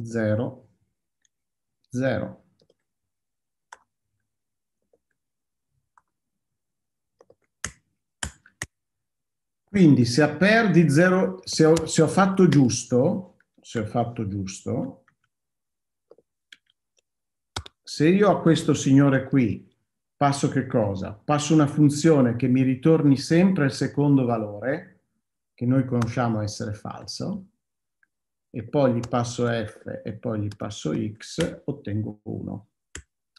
0 0 Quindi se a pair di 0, se, se ho, fatto giusto, se ho fatto giusto, se io a questo signore qui passo che cosa? Passo una funzione che mi ritorni sempre il secondo valore, che noi conosciamo essere falso, e poi gli passo f e poi gli passo x, ottengo 1.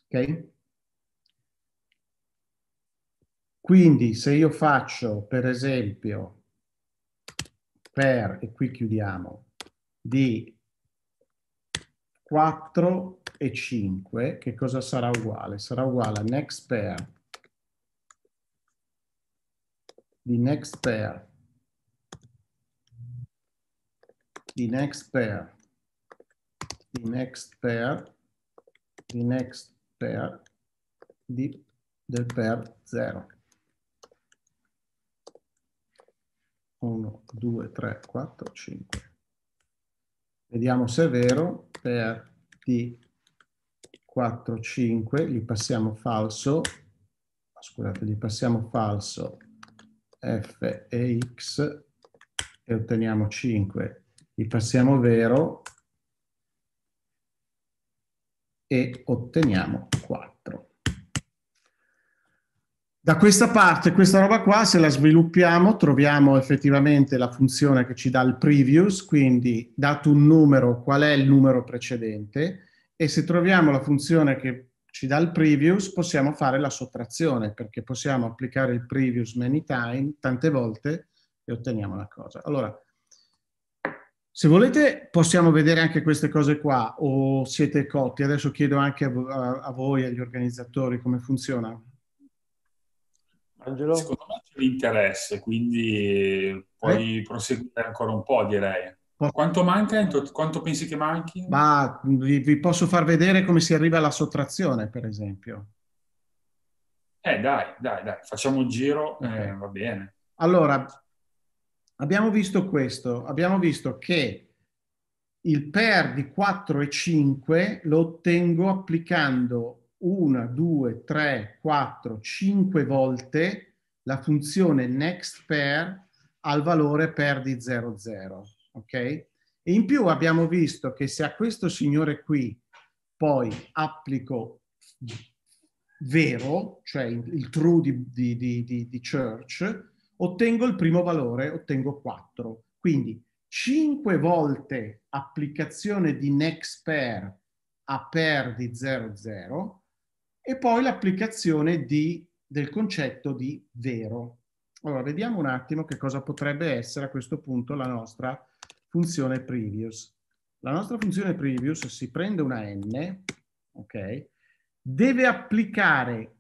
Ok? Quindi se io faccio, per esempio, per, e qui chiudiamo, di 4 e 5, che cosa sarà uguale? Sarà uguale a next pair di next pair di next pair di next pair di next pair di, del pair 0. 1, 2, 3, 4, 5. Vediamo se è vero per D 4, 5, gli passiamo falso, ah, scusate, gli passiamo falso F e X e otteniamo 5. Gli passiamo vero e otteniamo 4. Da questa parte, questa roba qua, se la sviluppiamo, troviamo effettivamente la funzione che ci dà il previous, quindi dato un numero, qual è il numero precedente, e se troviamo la funzione che ci dà il previous, possiamo fare la sottrazione, perché possiamo applicare il previous many time, tante volte, e otteniamo la cosa. Allora, se volete possiamo vedere anche queste cose qua o siete cotti. Adesso chiedo anche a, voi, agli organizzatori, come funziona. Angelo? Secondo me c'è l'interesse, quindi puoi eh? proseguire ancora un po', direi. Quanto manca? Quanto pensi che manchi? Ma vi, vi posso far vedere come si arriva alla sottrazione, per esempio. Eh dai, dai, dai, facciamo un giro, okay. eh, va bene. Allora, abbiamo visto questo, abbiamo visto che il per di 4 e 5 lo ottengo applicando una, due, tre, quattro, cinque volte la funzione next pair al valore pair di 00. Ok? E in più abbiamo visto che se a questo signore qui poi applico vero, cioè il true di, di, di, di Church, ottengo il primo valore, ottengo 4. Quindi 5 volte applicazione di next pair a pair di 00 e poi l'applicazione di, del concetto di vero. Allora, vediamo un attimo che cosa potrebbe essere a questo punto la nostra funzione previous. La nostra funzione previous si prende una n, ok? Deve applicare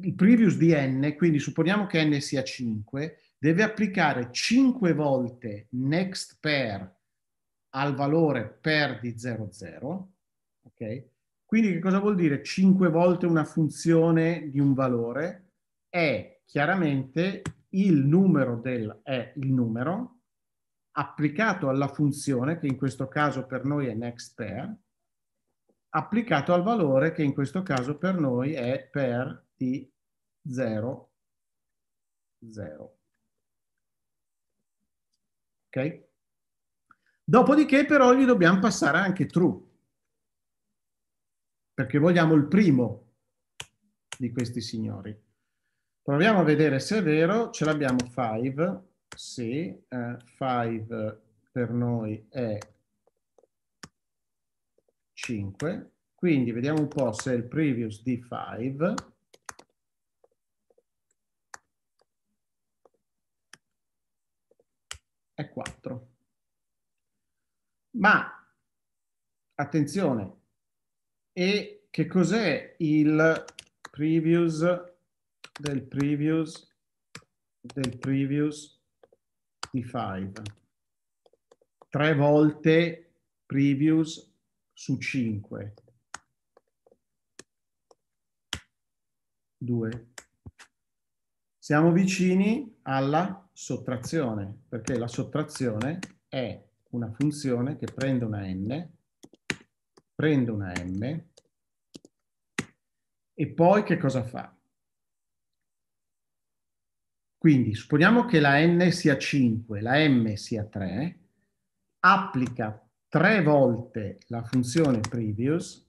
il previous di n, quindi supponiamo che n sia 5, deve applicare 5 volte next pair al valore pair di 00, ok? Quindi che cosa vuol dire 5 volte una funzione di un valore? È chiaramente il numero del è il numero applicato alla funzione, che in questo caso per noi è next pair, applicato al valore che in questo caso per noi è per di 0, 0. Ok? Dopodiché però gli dobbiamo passare anche true perché vogliamo il primo di questi signori. Proviamo a vedere se è vero, ce l'abbiamo 5, sì, 5 eh, per noi è 5, quindi vediamo un po' se è il previous di 5. È 4. Ma, attenzione, e che cos'è il previous del previous del previous di 5. Tre volte previous su 5. 2. Siamo vicini alla sottrazione, perché la sottrazione è una funzione che prende una n prende una M e poi che cosa fa? Quindi supponiamo che la N sia 5, la M sia 3, applica tre volte la funzione previous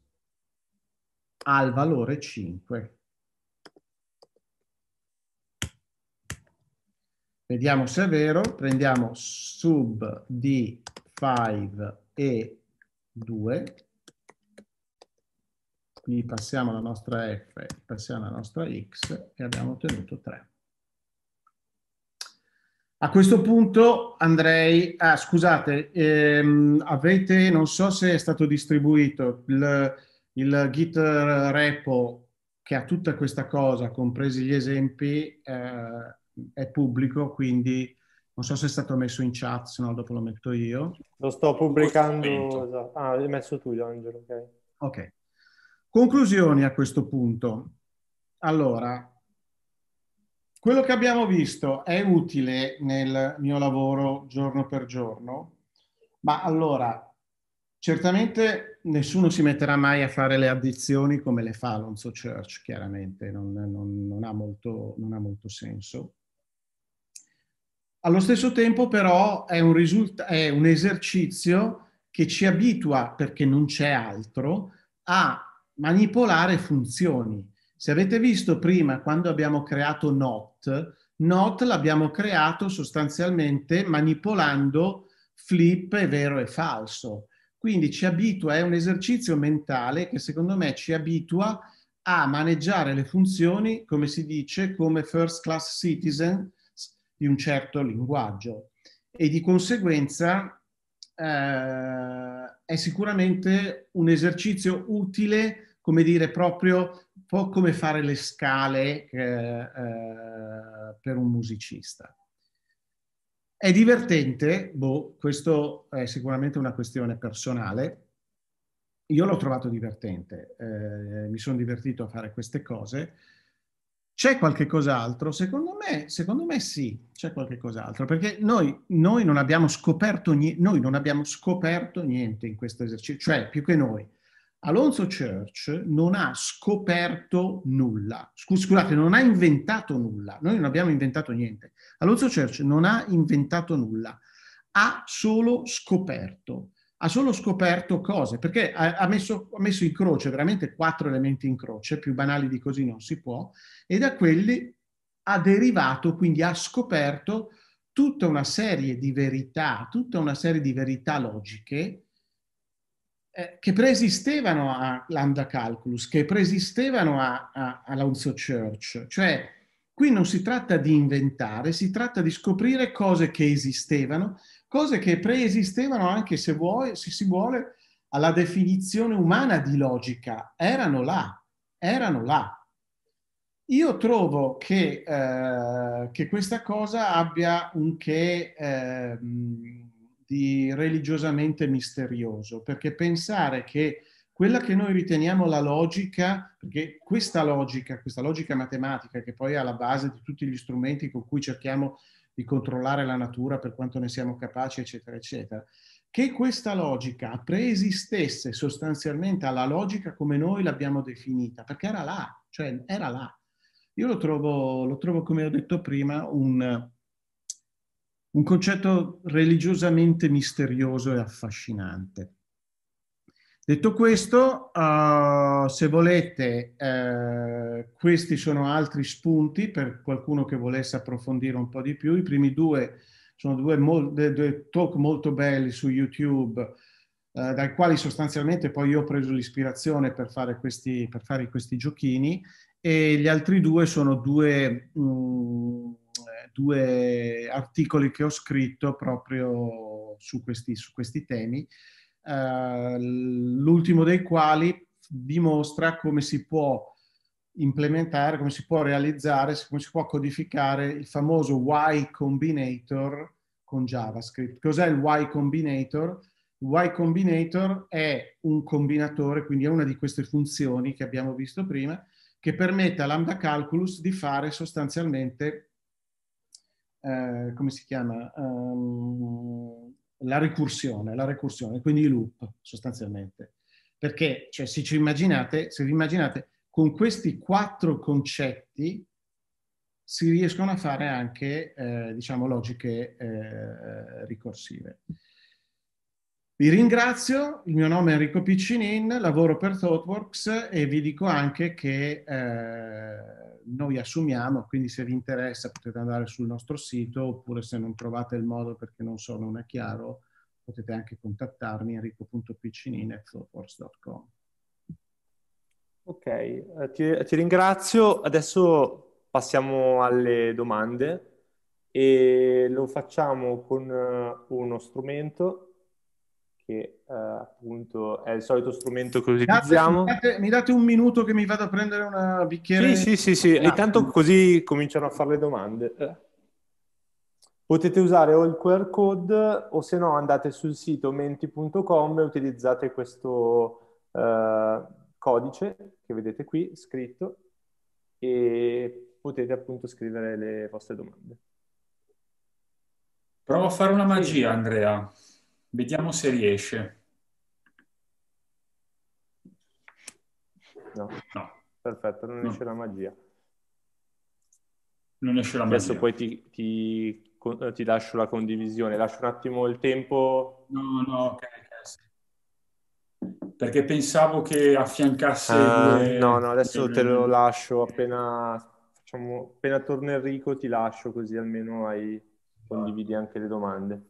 al valore 5. Vediamo se è vero, prendiamo sub di 5 e 2 qui passiamo la nostra f, passiamo la nostra x e abbiamo ottenuto 3. A questo punto andrei, ah, scusate, ehm, avete, non so se è stato distribuito il, il, git repo che ha tutta questa cosa, compresi gli esempi, eh, è pubblico, quindi non so se è stato messo in chat, se no dopo lo metto io. Lo sto pubblicando, esatto. ah, l'hai messo tu Angelo, ok. Ok, Conclusioni a questo punto. Allora, quello che abbiamo visto è utile nel mio lavoro giorno per giorno, ma allora, certamente nessuno si metterà mai a fare le addizioni come le fa Alonso Church, chiaramente, non, non, non, ha, molto, non ha molto senso. Allo stesso tempo però è un, risult- è un, esercizio che ci abitua, perché non c'è altro, a manipolare funzioni. Se avete visto prima quando abbiamo creato not, not l'abbiamo creato sostanzialmente manipolando flip e vero e falso. Quindi ci abitua, è un esercizio mentale che secondo me ci abitua a maneggiare le funzioni, come si dice, come first class citizen di un certo linguaggio. E di conseguenza eh, è sicuramente un esercizio utile come dire, proprio un po' come fare le scale eh, eh, per un musicista. È divertente, boh, questo è sicuramente una questione personale. Io l'ho trovato divertente, eh, mi sono divertito a fare queste cose. C'è qualche cos'altro? Secondo me, secondo me sì, c'è qualche cos'altro, perché noi, noi, non abbiamo scoperto, noi non abbiamo scoperto niente in questo esercizio, cioè più che noi, Alonso Church non ha scoperto nulla, scusate, non ha inventato nulla, noi non abbiamo inventato niente. Alonso Church non ha inventato nulla, ha solo scoperto, ha solo scoperto cose, perché ha, messo, ha messo in croce, veramente quattro elementi in croce, più banali di così non si può, e da quelli ha derivato, quindi ha scoperto tutta una serie di verità, tutta una serie di verità logiche eh, che preesistevano a Lambda Calculus, che preesistevano a, a, a Launzo Church. Cioè, qui non si tratta di inventare, si tratta di scoprire cose che esistevano, cose che preesistevano anche se, vuoi, se si vuole, alla definizione umana di logica. Erano là, erano là. Io trovo che, eh, che questa cosa abbia un che... Eh, di religiosamente misterioso, perché pensare che quella che noi riteniamo la logica, perché questa logica, questa logica matematica che poi è alla base di tutti gli strumenti con cui cerchiamo di controllare la natura per quanto ne siamo capaci, eccetera, eccetera, che questa logica preesistesse sostanzialmente alla logica come noi l'abbiamo definita, perché era là, cioè era là. Io lo trovo, lo trovo come ho detto prima, un, un concetto religiosamente misterioso e affascinante. Detto questo, uh, se volete, uh, questi sono altri spunti per qualcuno che volesse approfondire un po' di più. I primi due sono due, mol- due talk molto belli su YouTube, uh, dai quali sostanzialmente poi io ho preso l'ispirazione per fare questi, per fare questi giochini, e gli altri due sono due... Um, due articoli che ho scritto proprio su questi, su questi temi, eh, l'ultimo dei quali dimostra come si può implementare, come si può realizzare, come si può codificare il famoso Y Combinator con JavaScript. Cos'è il Y Combinator? Il Y Combinator è un combinatore, quindi è una di queste funzioni che abbiamo visto prima, che permette a Lambda Calculus di fare sostanzialmente eh, come si chiama, um, la recursione, la recursione, quindi il loop sostanzialmente. Perché cioè, se ci immaginate, se vi immaginate, con questi quattro concetti si riescono a fare anche, eh, diciamo, logiche eh, ricorsive. Vi ringrazio, il mio nome è Enrico Piccinin, lavoro per ThoughtWorks e vi dico anche che eh, noi assumiamo, quindi se vi interessa potete andare sul nostro sito oppure se non trovate il modo perché non so, non è chiaro, potete anche contattarmi enrico.piccinini.force.com. Ok, eh, ti, eh, ti, ringrazio. Adesso passiamo alle domande e lo facciamo con eh, uno strumento che eh, appunto è il solito strumento che utilizziamo. Mi date, mi date, un minuto che mi vado a prendere una bicchiere? Sì, sì, sì, sì. Ah. intanto così cominciano a fare le domande. Eh. Potete usare o il QR code o se no andate sul sito menti.com e utilizzate questo eh, codice che vedete qui scritto e potete appunto scrivere le vostre domande. Provo a fare una magia, sì. Andrea. Vediamo se riesce. No. no. Perfetto, non no. esce la magia. Non esce la magia. Adesso poi ti, ti, eh, ti, lascio la condivisione, lascio un attimo il tempo. No, no, ok. Perché pensavo che affiancasse... Uh, ah, le... No, no, adesso te lo lascio appena, facciamo, appena torna Enrico ti lascio così almeno hai, condividi anche le domande.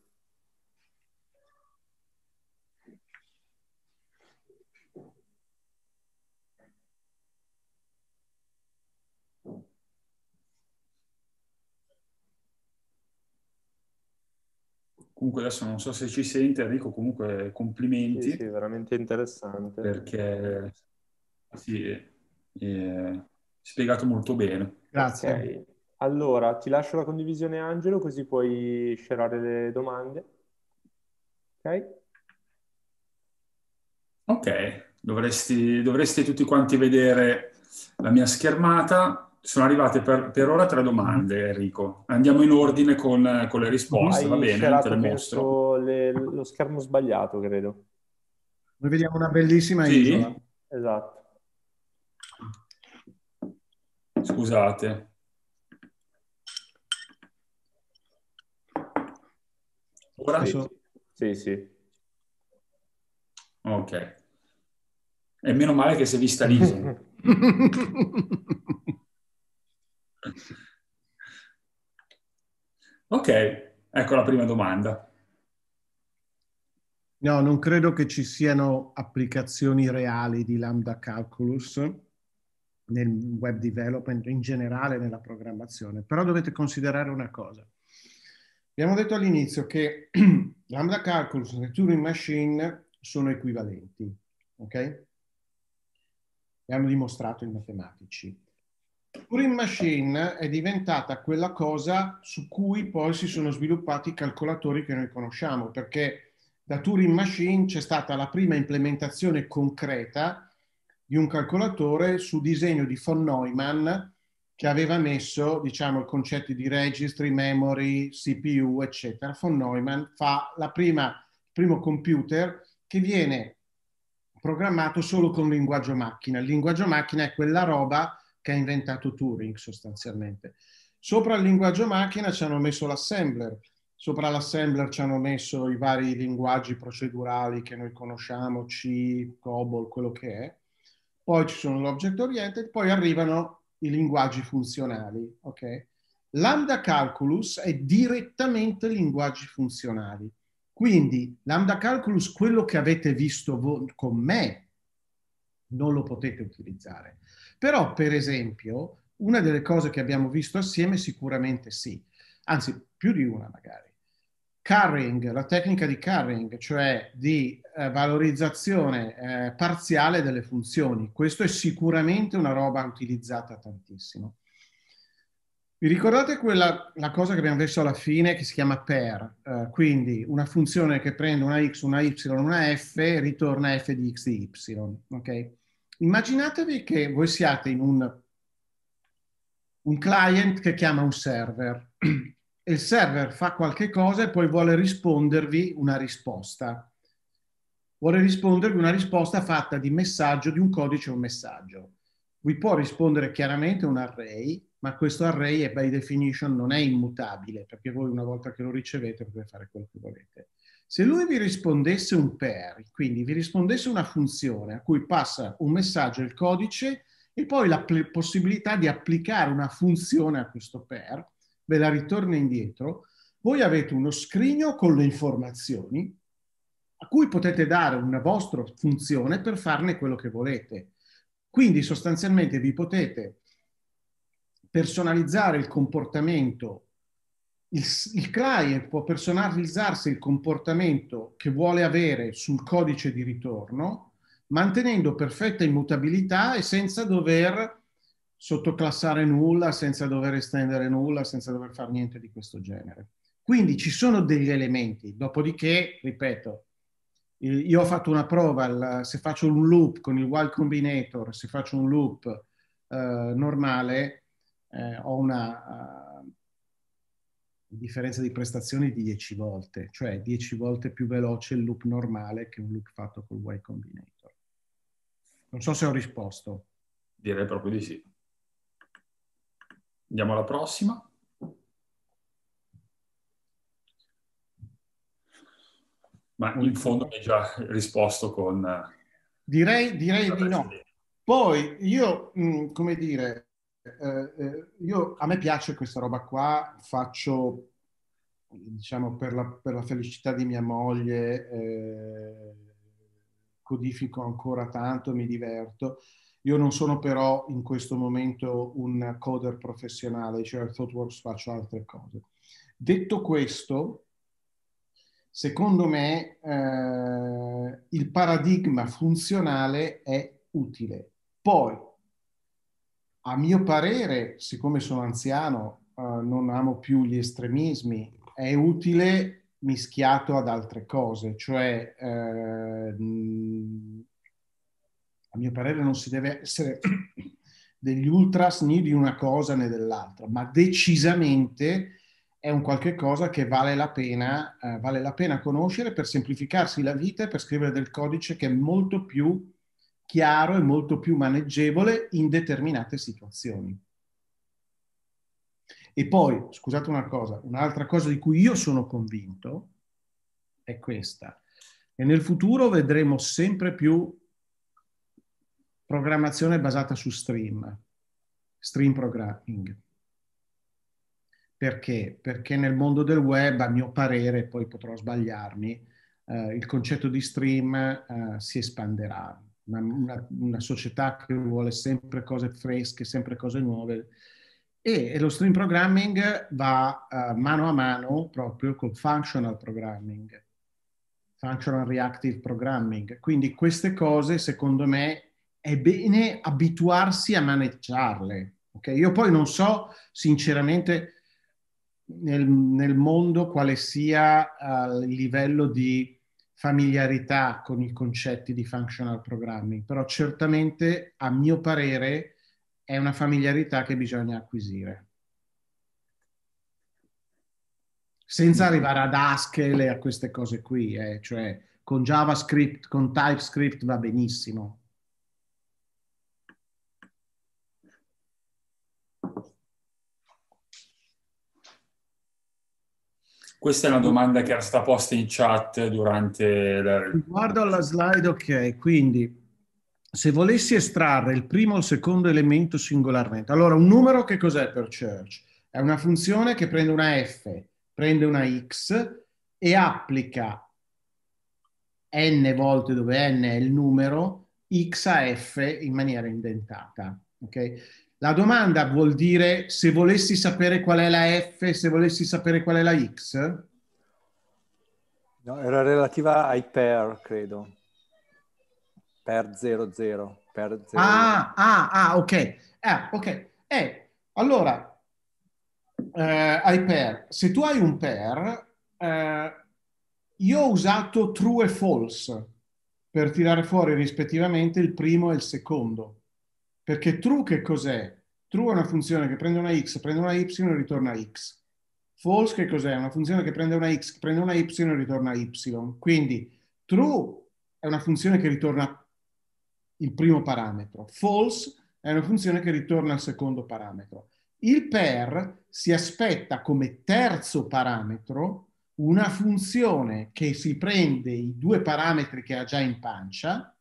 Comunque adesso non so se ci sente, Enrico, comunque complimenti. Sì, sì veramente interessante. Perché sì, eh, è, spiegato molto bene. Grazie. Okay. Allora, ti lascio la condivisione Angelo, così puoi scelare le domande. Ok? Ok, dovresti, dovresti tutti quanti vedere la mia schermata sono arrivate per, per, ora tre domande, Enrico. Andiamo in ordine con, con le risposte, Hai va bene? Te le mostro. Le, lo schermo sbagliato, credo. Noi vediamo una bellissima sì. isola. Esatto. Scusate. Ora? Sì, sì. Ok. E meno male che si è vista l'isola. ok, ecco la prima domanda. No, non credo che ci siano applicazioni reali di Lambda Calculus nel web development, in generale nella programmazione, però dovete considerare una cosa. Abbiamo detto all'inizio che Lambda Calculus e Turing Machine sono equivalenti, ok? Le hanno dimostrato i matematici. Turing Machine è diventata quella cosa su cui poi si sono sviluppati i calcolatori che noi conosciamo, perché da Turing Machine c'è stata la prima implementazione concreta di un calcolatore su disegno di von Neumann che aveva messo, diciamo, i concetti di registri, memory, CPU, eccetera. Von Neumann fa la prima, il primo computer che viene programmato solo con linguaggio macchina. Il linguaggio macchina è quella roba che ha inventato Turing sostanzialmente. Sopra il linguaggio macchina ci hanno messo l'assembler, sopra l'assembler ci hanno messo i vari linguaggi procedurali che noi conosciamo, C, COBOL, quello che è, poi ci sono l'object oriented, poi arrivano i linguaggi funzionali, ok? Lambda Calculus è direttamente linguaggi funzionali. Quindi Lambda Calculus, quello che avete visto con me, non lo potete utilizzare. Però, per esempio, una delle cose che abbiamo visto assieme sicuramente sì, anzi più di una magari. Carrying, la tecnica di carrying, cioè di eh, valorizzazione eh, parziale delle funzioni. Questo è sicuramente una roba utilizzata tantissimo. Vi ricordate quella cosa che abbiamo visto alla fine che si chiama per? Eh, quindi una funzione che prende una x, una y, una f, ritorna f di x di y, ok? immaginatevi che voi siate in un, un client che chiama un server e il server fa qualche cosa e poi vuole rispondervi una risposta. Vuole rispondervi una risposta fatta di messaggio, di un codice e un messaggio. Vi può rispondere chiaramente un array, ma questo array by definition non è immutabile, perché voi una volta che lo ricevete potete fare quello che volete. Se lui vi rispondesse un per, quindi vi rispondesse una funzione a cui passa un messaggio, il codice e poi la possibilità di applicare una funzione a questo per, ve la ritorna indietro, voi avete uno scrigno con le informazioni a cui potete dare una vostra funzione per farne quello che volete. Quindi sostanzialmente vi potete personalizzare il comportamento il, il client può personalizzarsi il comportamento che vuole avere sul codice di ritorno, mantenendo perfetta immutabilità e senza dover sottoclassare nulla, senza dover estendere nulla, senza dover fare niente di questo genere. Quindi ci sono degli elementi, dopodiché, ripeto, eh, io ho fatto una prova, se faccio un loop con il while combinator, se faccio un loop eh, normale, eh, ho una eh, differenza di prestazioni di 10 volte, cioè 10 volte più veloce il loop normale che un loop fatto col Y Combinator. Non so se ho risposto. Direi proprio di sì. Andiamo alla prossima. Ma in fondo mi hai già risposto con... Eh, direi, direi di no. Poi io, mm, come dire, eh, eh, io, a me piace questa roba qua, faccio diciamo per la, per la felicità di mia moglie, eh, codifico ancora tanto, mi diverto. Io non sono però in questo momento un coder professionale, cioè a ThoughtWorks faccio altre cose. Detto questo, secondo me eh, il paradigma funzionale è utile. Poi a mio parere, siccome sono anziano, eh, non amo più gli estremismi, è utile mischiato ad altre cose, cioè eh, a mio parere non si deve essere degli ultras né di una cosa né dell'altra, ma decisamente è un qualche cosa che vale la pena, eh, vale la pena conoscere per semplificarsi la vita e per scrivere del codice che è molto più chiaro e molto più maneggevole in determinate situazioni. E poi, scusate una cosa, un'altra cosa di cui io sono convinto è questa. E nel futuro vedremo sempre più programmazione basata su stream, stream programming. Perché? Perché nel mondo del web, a mio parere, poi potrò sbagliarmi, eh, il concetto di stream eh, si espanderà una, una, una società che vuole sempre cose fresche, sempre cose nuove. E, e lo stream programming va uh, mano a mano proprio con functional programming, functional reactive programming. Quindi queste cose, secondo me, è bene abituarsi a maneggiarle. Okay? Io poi non so, sinceramente, nel, nel mondo quale sia uh, il livello di familiarità con i concetti di functional programming, però certamente, a mio parere, è una familiarità che bisogna acquisire. Senza mm. arrivare ad Haskell e a queste cose qui, eh, cioè con JavaScript, con TypeScript va benissimo, Questa è una domanda che era stata posta in chat durante la... Guardo alla slide, ok, quindi se volessi estrarre il primo o il secondo elemento singolarmente, allora un numero che cos'è per Church? È una funzione che prende una f, prende una x e applica n volte dove n è il numero, x a f in maniera indentata. Okay? La domanda vuol dire se volessi sapere qual è la F, se volessi sapere qual è la X? No, era relativa ai pair, credo. Per 00. Per Ah, ah, ah, ok. Ah, ok. Eh, allora, eh, ai pair. Se tu hai un pair, eh, io ho usato true e false per tirare fuori rispettivamente il primo e il secondo perché true che cos'è? True è una funzione che prende una x, prende una y e ritorna x. False che cos'è? Una funzione che prende una x, prende una y e ritorna y. Quindi true è una funzione che ritorna il primo parametro. False è una funzione che ritorna il secondo parametro. Il per si aspetta come terzo parametro una funzione che si prende i due parametri che ha già in pancia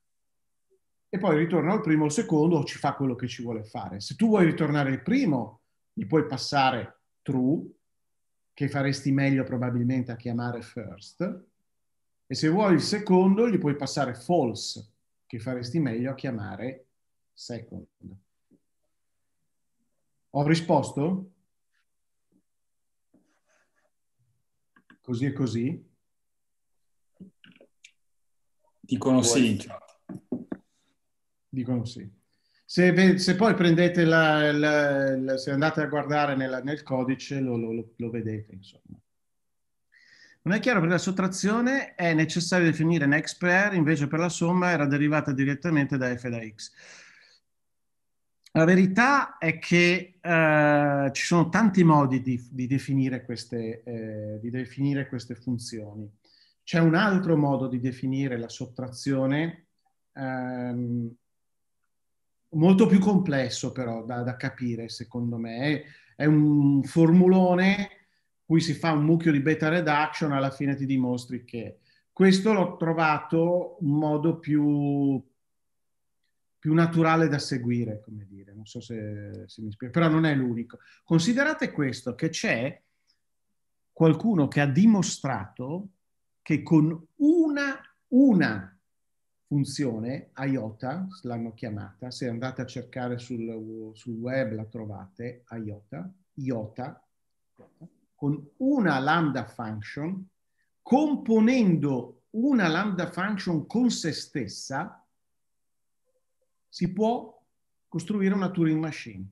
e poi ritorna al primo o al secondo o ci fa quello che ci vuole fare. Se tu vuoi ritornare al primo, gli puoi passare true, che faresti meglio probabilmente a chiamare first, e se vuoi il secondo, gli puoi passare false, che faresti meglio a chiamare second. Ho risposto? Così e così? Dicono sì dicono sì. Se, se poi prendete la, la, la, se andate a guardare nella, nel codice lo, lo, lo vedete, insomma. Non è chiaro perché la sottrazione è necessario definire next pair, invece per la somma era derivata direttamente da f da x. La verità è che eh, ci sono tanti modi di, di, definire, queste, eh, di definire, queste, funzioni. C'è un altro modo di definire la sottrazione ehm, molto più complesso però da, da capire, secondo me. È, un formulone cui si fa un mucchio di beta reduction, alla fine ti dimostri che questo l'ho trovato un modo più, più naturale da seguire, come dire, non so se, se mi spiego, però non è l'unico. Considerate questo, che c'è qualcuno che ha dimostrato che con una, una funzione, IOTA l'hanno chiamata, se andate a cercare sul, sul web la trovate, IOTA, IOTA, con una lambda function, componendo una lambda function con se stessa, si può costruire una Turing machine.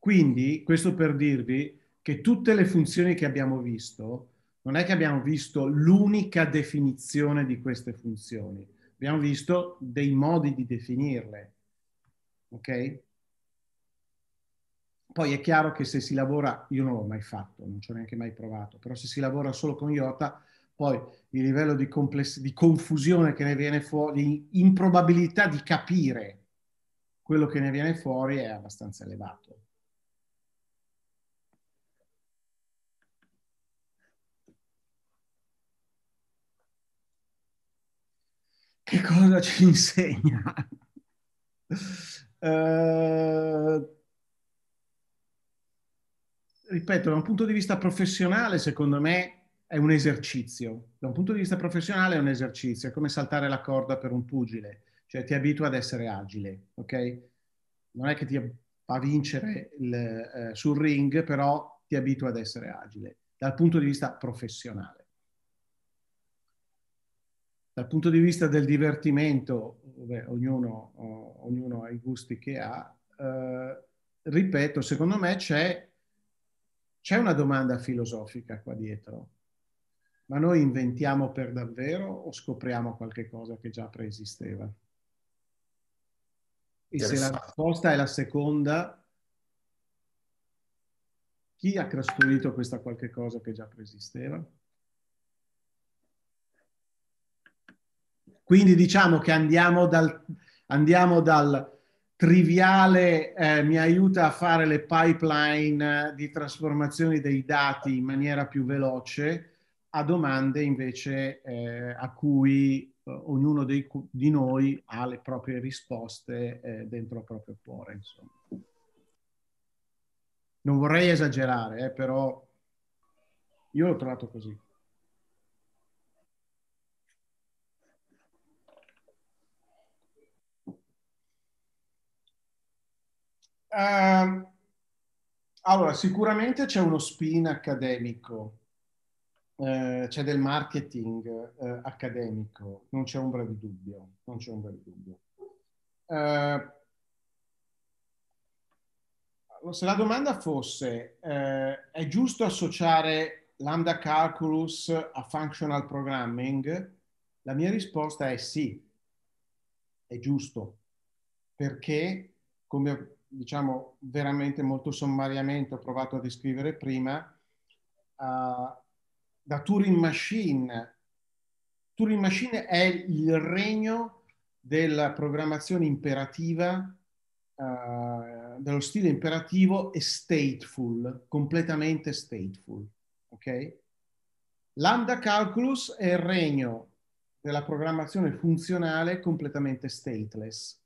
Quindi, questo per dirvi che tutte le funzioni che abbiamo visto non è che abbiamo visto l'unica definizione di queste funzioni, abbiamo visto dei modi di definirle. Ok? Poi è chiaro che se si lavora, io non l'ho mai fatto, non ci ho neanche mai provato, però se si lavora solo con IOTA, poi il livello di, di confusione che ne viene fuori, l'improbabilità di capire quello che ne viene fuori è abbastanza elevato. che cosa ci insegna? eh, ripeto, da un punto di vista professionale, secondo me è un esercizio. Da un punto di vista professionale è un esercizio, è come saltare la corda per un pugile, cioè ti abitua ad essere agile, ok? Non è che ti fa vincere il, eh, sul ring, però ti abitua ad essere agile dal punto di vista professionale. Dal punto di vista del divertimento, beh, ognuno, oh, ognuno, ha i gusti che ha, eh, ripeto, secondo me c'è, c'è una domanda filosofica qua dietro. Ma noi inventiamo per davvero o scopriamo qualche cosa che già preesisteva? E se la risposta è la seconda, chi ha costruito questa qualche cosa che già preesisteva? Quindi diciamo che andiamo dal, andiamo dal triviale eh, mi aiuta a fare le pipeline eh, di trasformazione dei dati in maniera più veloce a domande invece eh, a cui eh, ognuno dei, di noi ha le proprie risposte eh, dentro il proprio cuore. Insomma. Non vorrei esagerare, eh, però io l'ho trovato così. Ehm, allora, sicuramente c'è uno spin accademico, eh, c'è del marketing eh, accademico, non c'è ombra di dubbio, non c'è ombra di dubbio. Eh, se la domanda fosse, eh, è giusto associare lambda calculus a functional programming? La mia risposta è sì, è giusto, perché come diciamo veramente molto sommariamente ho provato a descrivere prima, uh, da Turing Machine. Turing Machine è il regno della programmazione imperativa, uh, dello stile imperativo e stateful, completamente stateful. Okay? Lambda Calculus è il regno della programmazione funzionale completamente stateless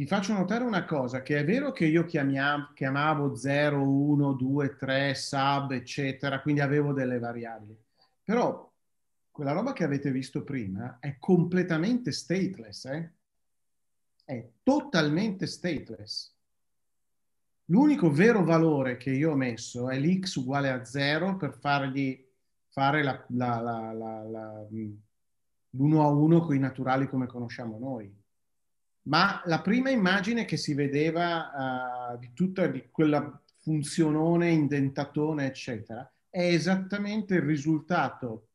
vi faccio notare una cosa, che è vero che io chiamiam, chiamavo 0, 1, 2, 3, sub, eccetera, quindi avevo delle variabili, però quella roba che avete visto prima è completamente stateless, eh? è totalmente stateless. L'unico vero valore che io ho messo è l'x uguale a 0 per fargli fare la, la, la, l'1 mm, a 1 con i naturali come conosciamo noi ma la prima immagine che si vedeva uh, di tutta di quella funzionone, indentatone, eccetera, è esattamente il risultato,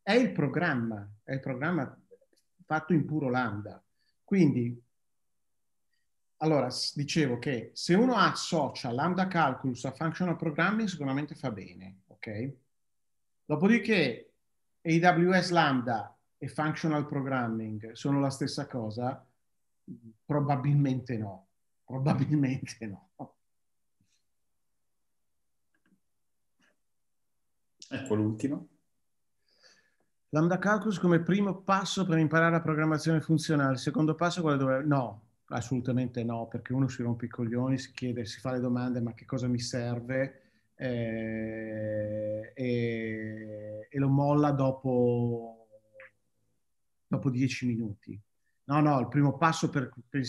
è il programma, è il programma fatto in puro lambda. Quindi, allora, dicevo che se uno associa lambda calculus a functional programming sicuramente fa bene, ok? Dopodiché AWS lambda e functional programming sono la stessa cosa, Probabilmente no, probabilmente no. Ecco l'ultimo. Lambda Calculus come primo passo per imparare la programmazione funzionale, secondo passo quale dovrebbe... No, assolutamente no, perché uno si rompe i coglioni, si chiede, si fa le domande ma che cosa mi serve eh, e, e, lo molla dopo, dopo dieci minuti. No, no, il primo passo per, per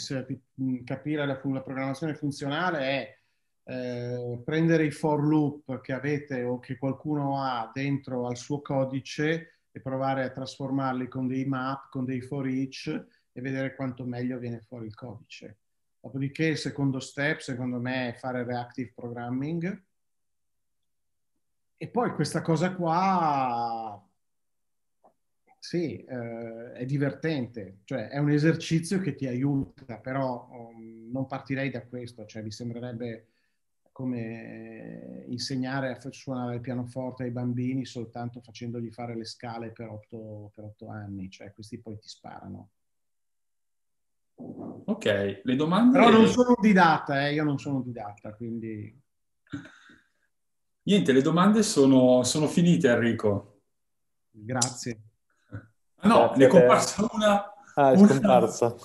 mm, capire la, la, programmazione funzionale è eh, prendere i for loop che avete o che qualcuno ha dentro al suo codice e provare a trasformarli con dei map, con dei for each e vedere quanto meglio viene fuori il codice. Dopodiché il secondo step, secondo me, è fare reactive programming. E poi questa cosa qua sì, eh, è divertente, cioè è un esercizio che ti aiuta, però um, non partirei da questo, cioè mi sembrerebbe come insegnare a suonare il pianoforte ai bambini soltanto facendogli fare le scale per otto, per otto anni, cioè questi poi ti sparano. Ok, le domande... Però non sono didatta, eh, io non sono didatta, quindi... Niente, le domande sono, sono finite Enrico. Grazie. No, Grazie ne è comparsa una, ah, è una,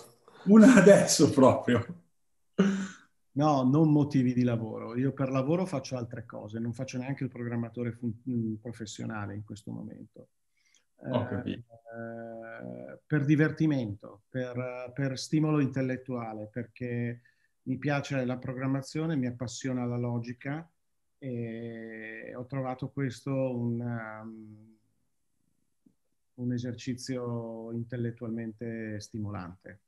una adesso proprio. No, non motivi di lavoro. Io per lavoro faccio altre cose, non faccio neanche il programmatore fun- mm, professionale in questo momento. Eh, eh, per divertimento, per, per, stimolo intellettuale, perché mi piace la programmazione, mi appassiona la logica e ho trovato questo un um, un esercizio intellettualmente stimolante.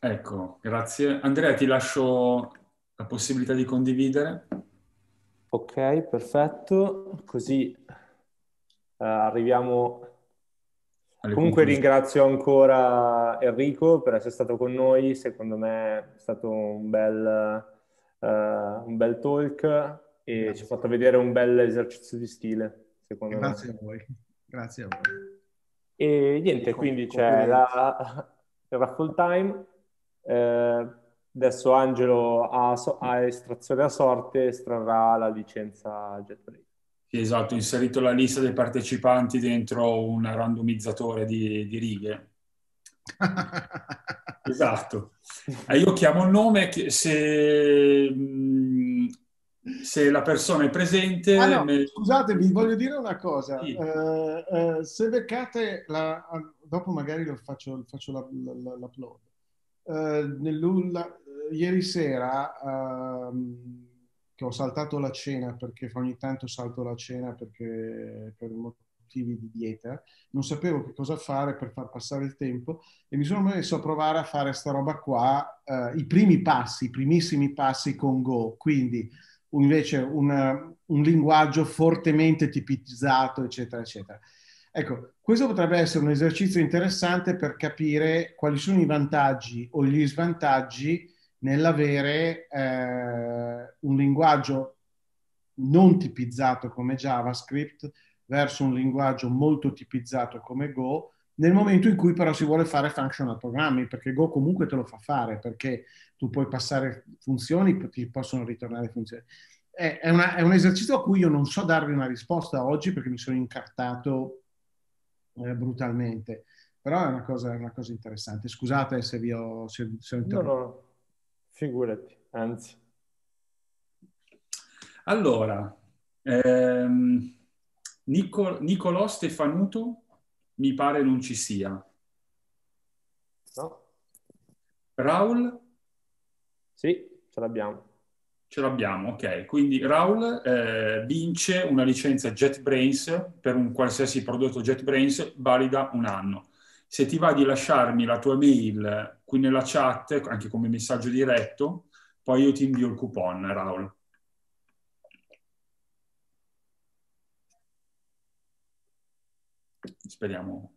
Ecco, grazie. Andrea, ti lascio la possibilità di condividere. Ok, perfetto. Così uh, arriviamo... Alle Comunque conclusioni. ringrazio ancora Enrico per essere stato con noi, secondo me è stato un bel, uh, un bel talk, e Grazie. ci ha fatto vedere un bel esercizio di stile, secondo Grazie me. Grazie a voi. Grazie a voi. E niente, e quindi c'è con la, il raffle time, eh, adesso Angelo ha, so, ha, estrazione a sorte, estrarrà la licenza JetBrain. Sì, esatto, ho inserito la lista dei partecipanti dentro un randomizzatore di, di righe. esatto. Eh, io chiamo il nome, se mm, se la persona è presente. Ah, no, nel... Scusatevi, voglio dire una cosa. Sì. Eh, eh, se beccate, la, dopo magari lo faccio, faccio la, la, l'upload. Eh, ieri sera, ehm, che ho saltato la cena perché ogni tanto salto la cena perché per motivi di dieta, non sapevo che cosa fare per far passare il tempo e mi sono messo a provare a fare sta roba qua, eh, i primi passi, i primissimi passi con Go. Quindi invece un, un linguaggio fortemente tipizzato, eccetera, eccetera. Ecco, questo potrebbe essere un esercizio interessante per capire quali sono i vantaggi o gli svantaggi nell'avere eh, un linguaggio non tipizzato come JavaScript verso un linguaggio molto tipizzato come Go nel momento in cui però si vuole fare functional programming, perché Go comunque te lo fa fare, perché tu puoi passare funzioni, ti possono ritornare funzioni. È, è, una, è un esercizio a cui io non so darvi una risposta oggi perché mi sono incartato eh, brutalmente, però è una cosa, è una cosa interessante. Scusate se vi ho, se, se ho interrotto. No, no, figurati, anzi. Allora, ehm, Nicol- Nicolò Stefanuto mi pare non ci sia. No. Raul? Sì, ce l'abbiamo. Ce l'abbiamo, ok. Quindi Raul eh, vince una licenza JetBrains per un qualsiasi prodotto JetBrains valida un anno. Se ti va di lasciarmi la tua mail qui nella chat, anche come messaggio diretto, poi io ti invio il coupon, Raul. Speriamo.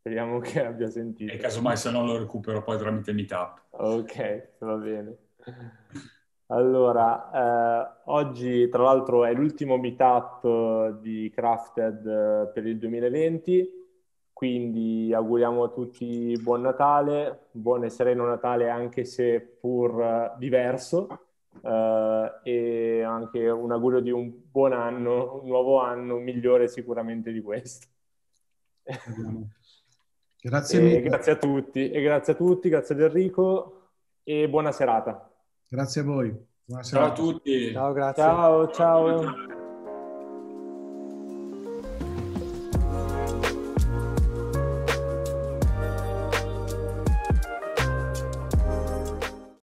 speriamo che abbia sentito. E casomai se no lo recupero poi tramite Meetup. Ok, va bene. Allora, eh, oggi tra l'altro è l'ultimo meetup eh, di Crafted eh, per il 2020, quindi auguriamo a tutti buon Natale, buon e sereno Natale anche se pur eh, diverso Uh, e anche un augurio di un buon anno, un nuovo anno migliore sicuramente di questo. Grazie mille. grazie a tutti, e grazie a tutti, grazie ad Enrico e buona serata. Grazie a voi. Buona Ciao a tutti. Ciao, grazie. Ciao, ciao. ciao.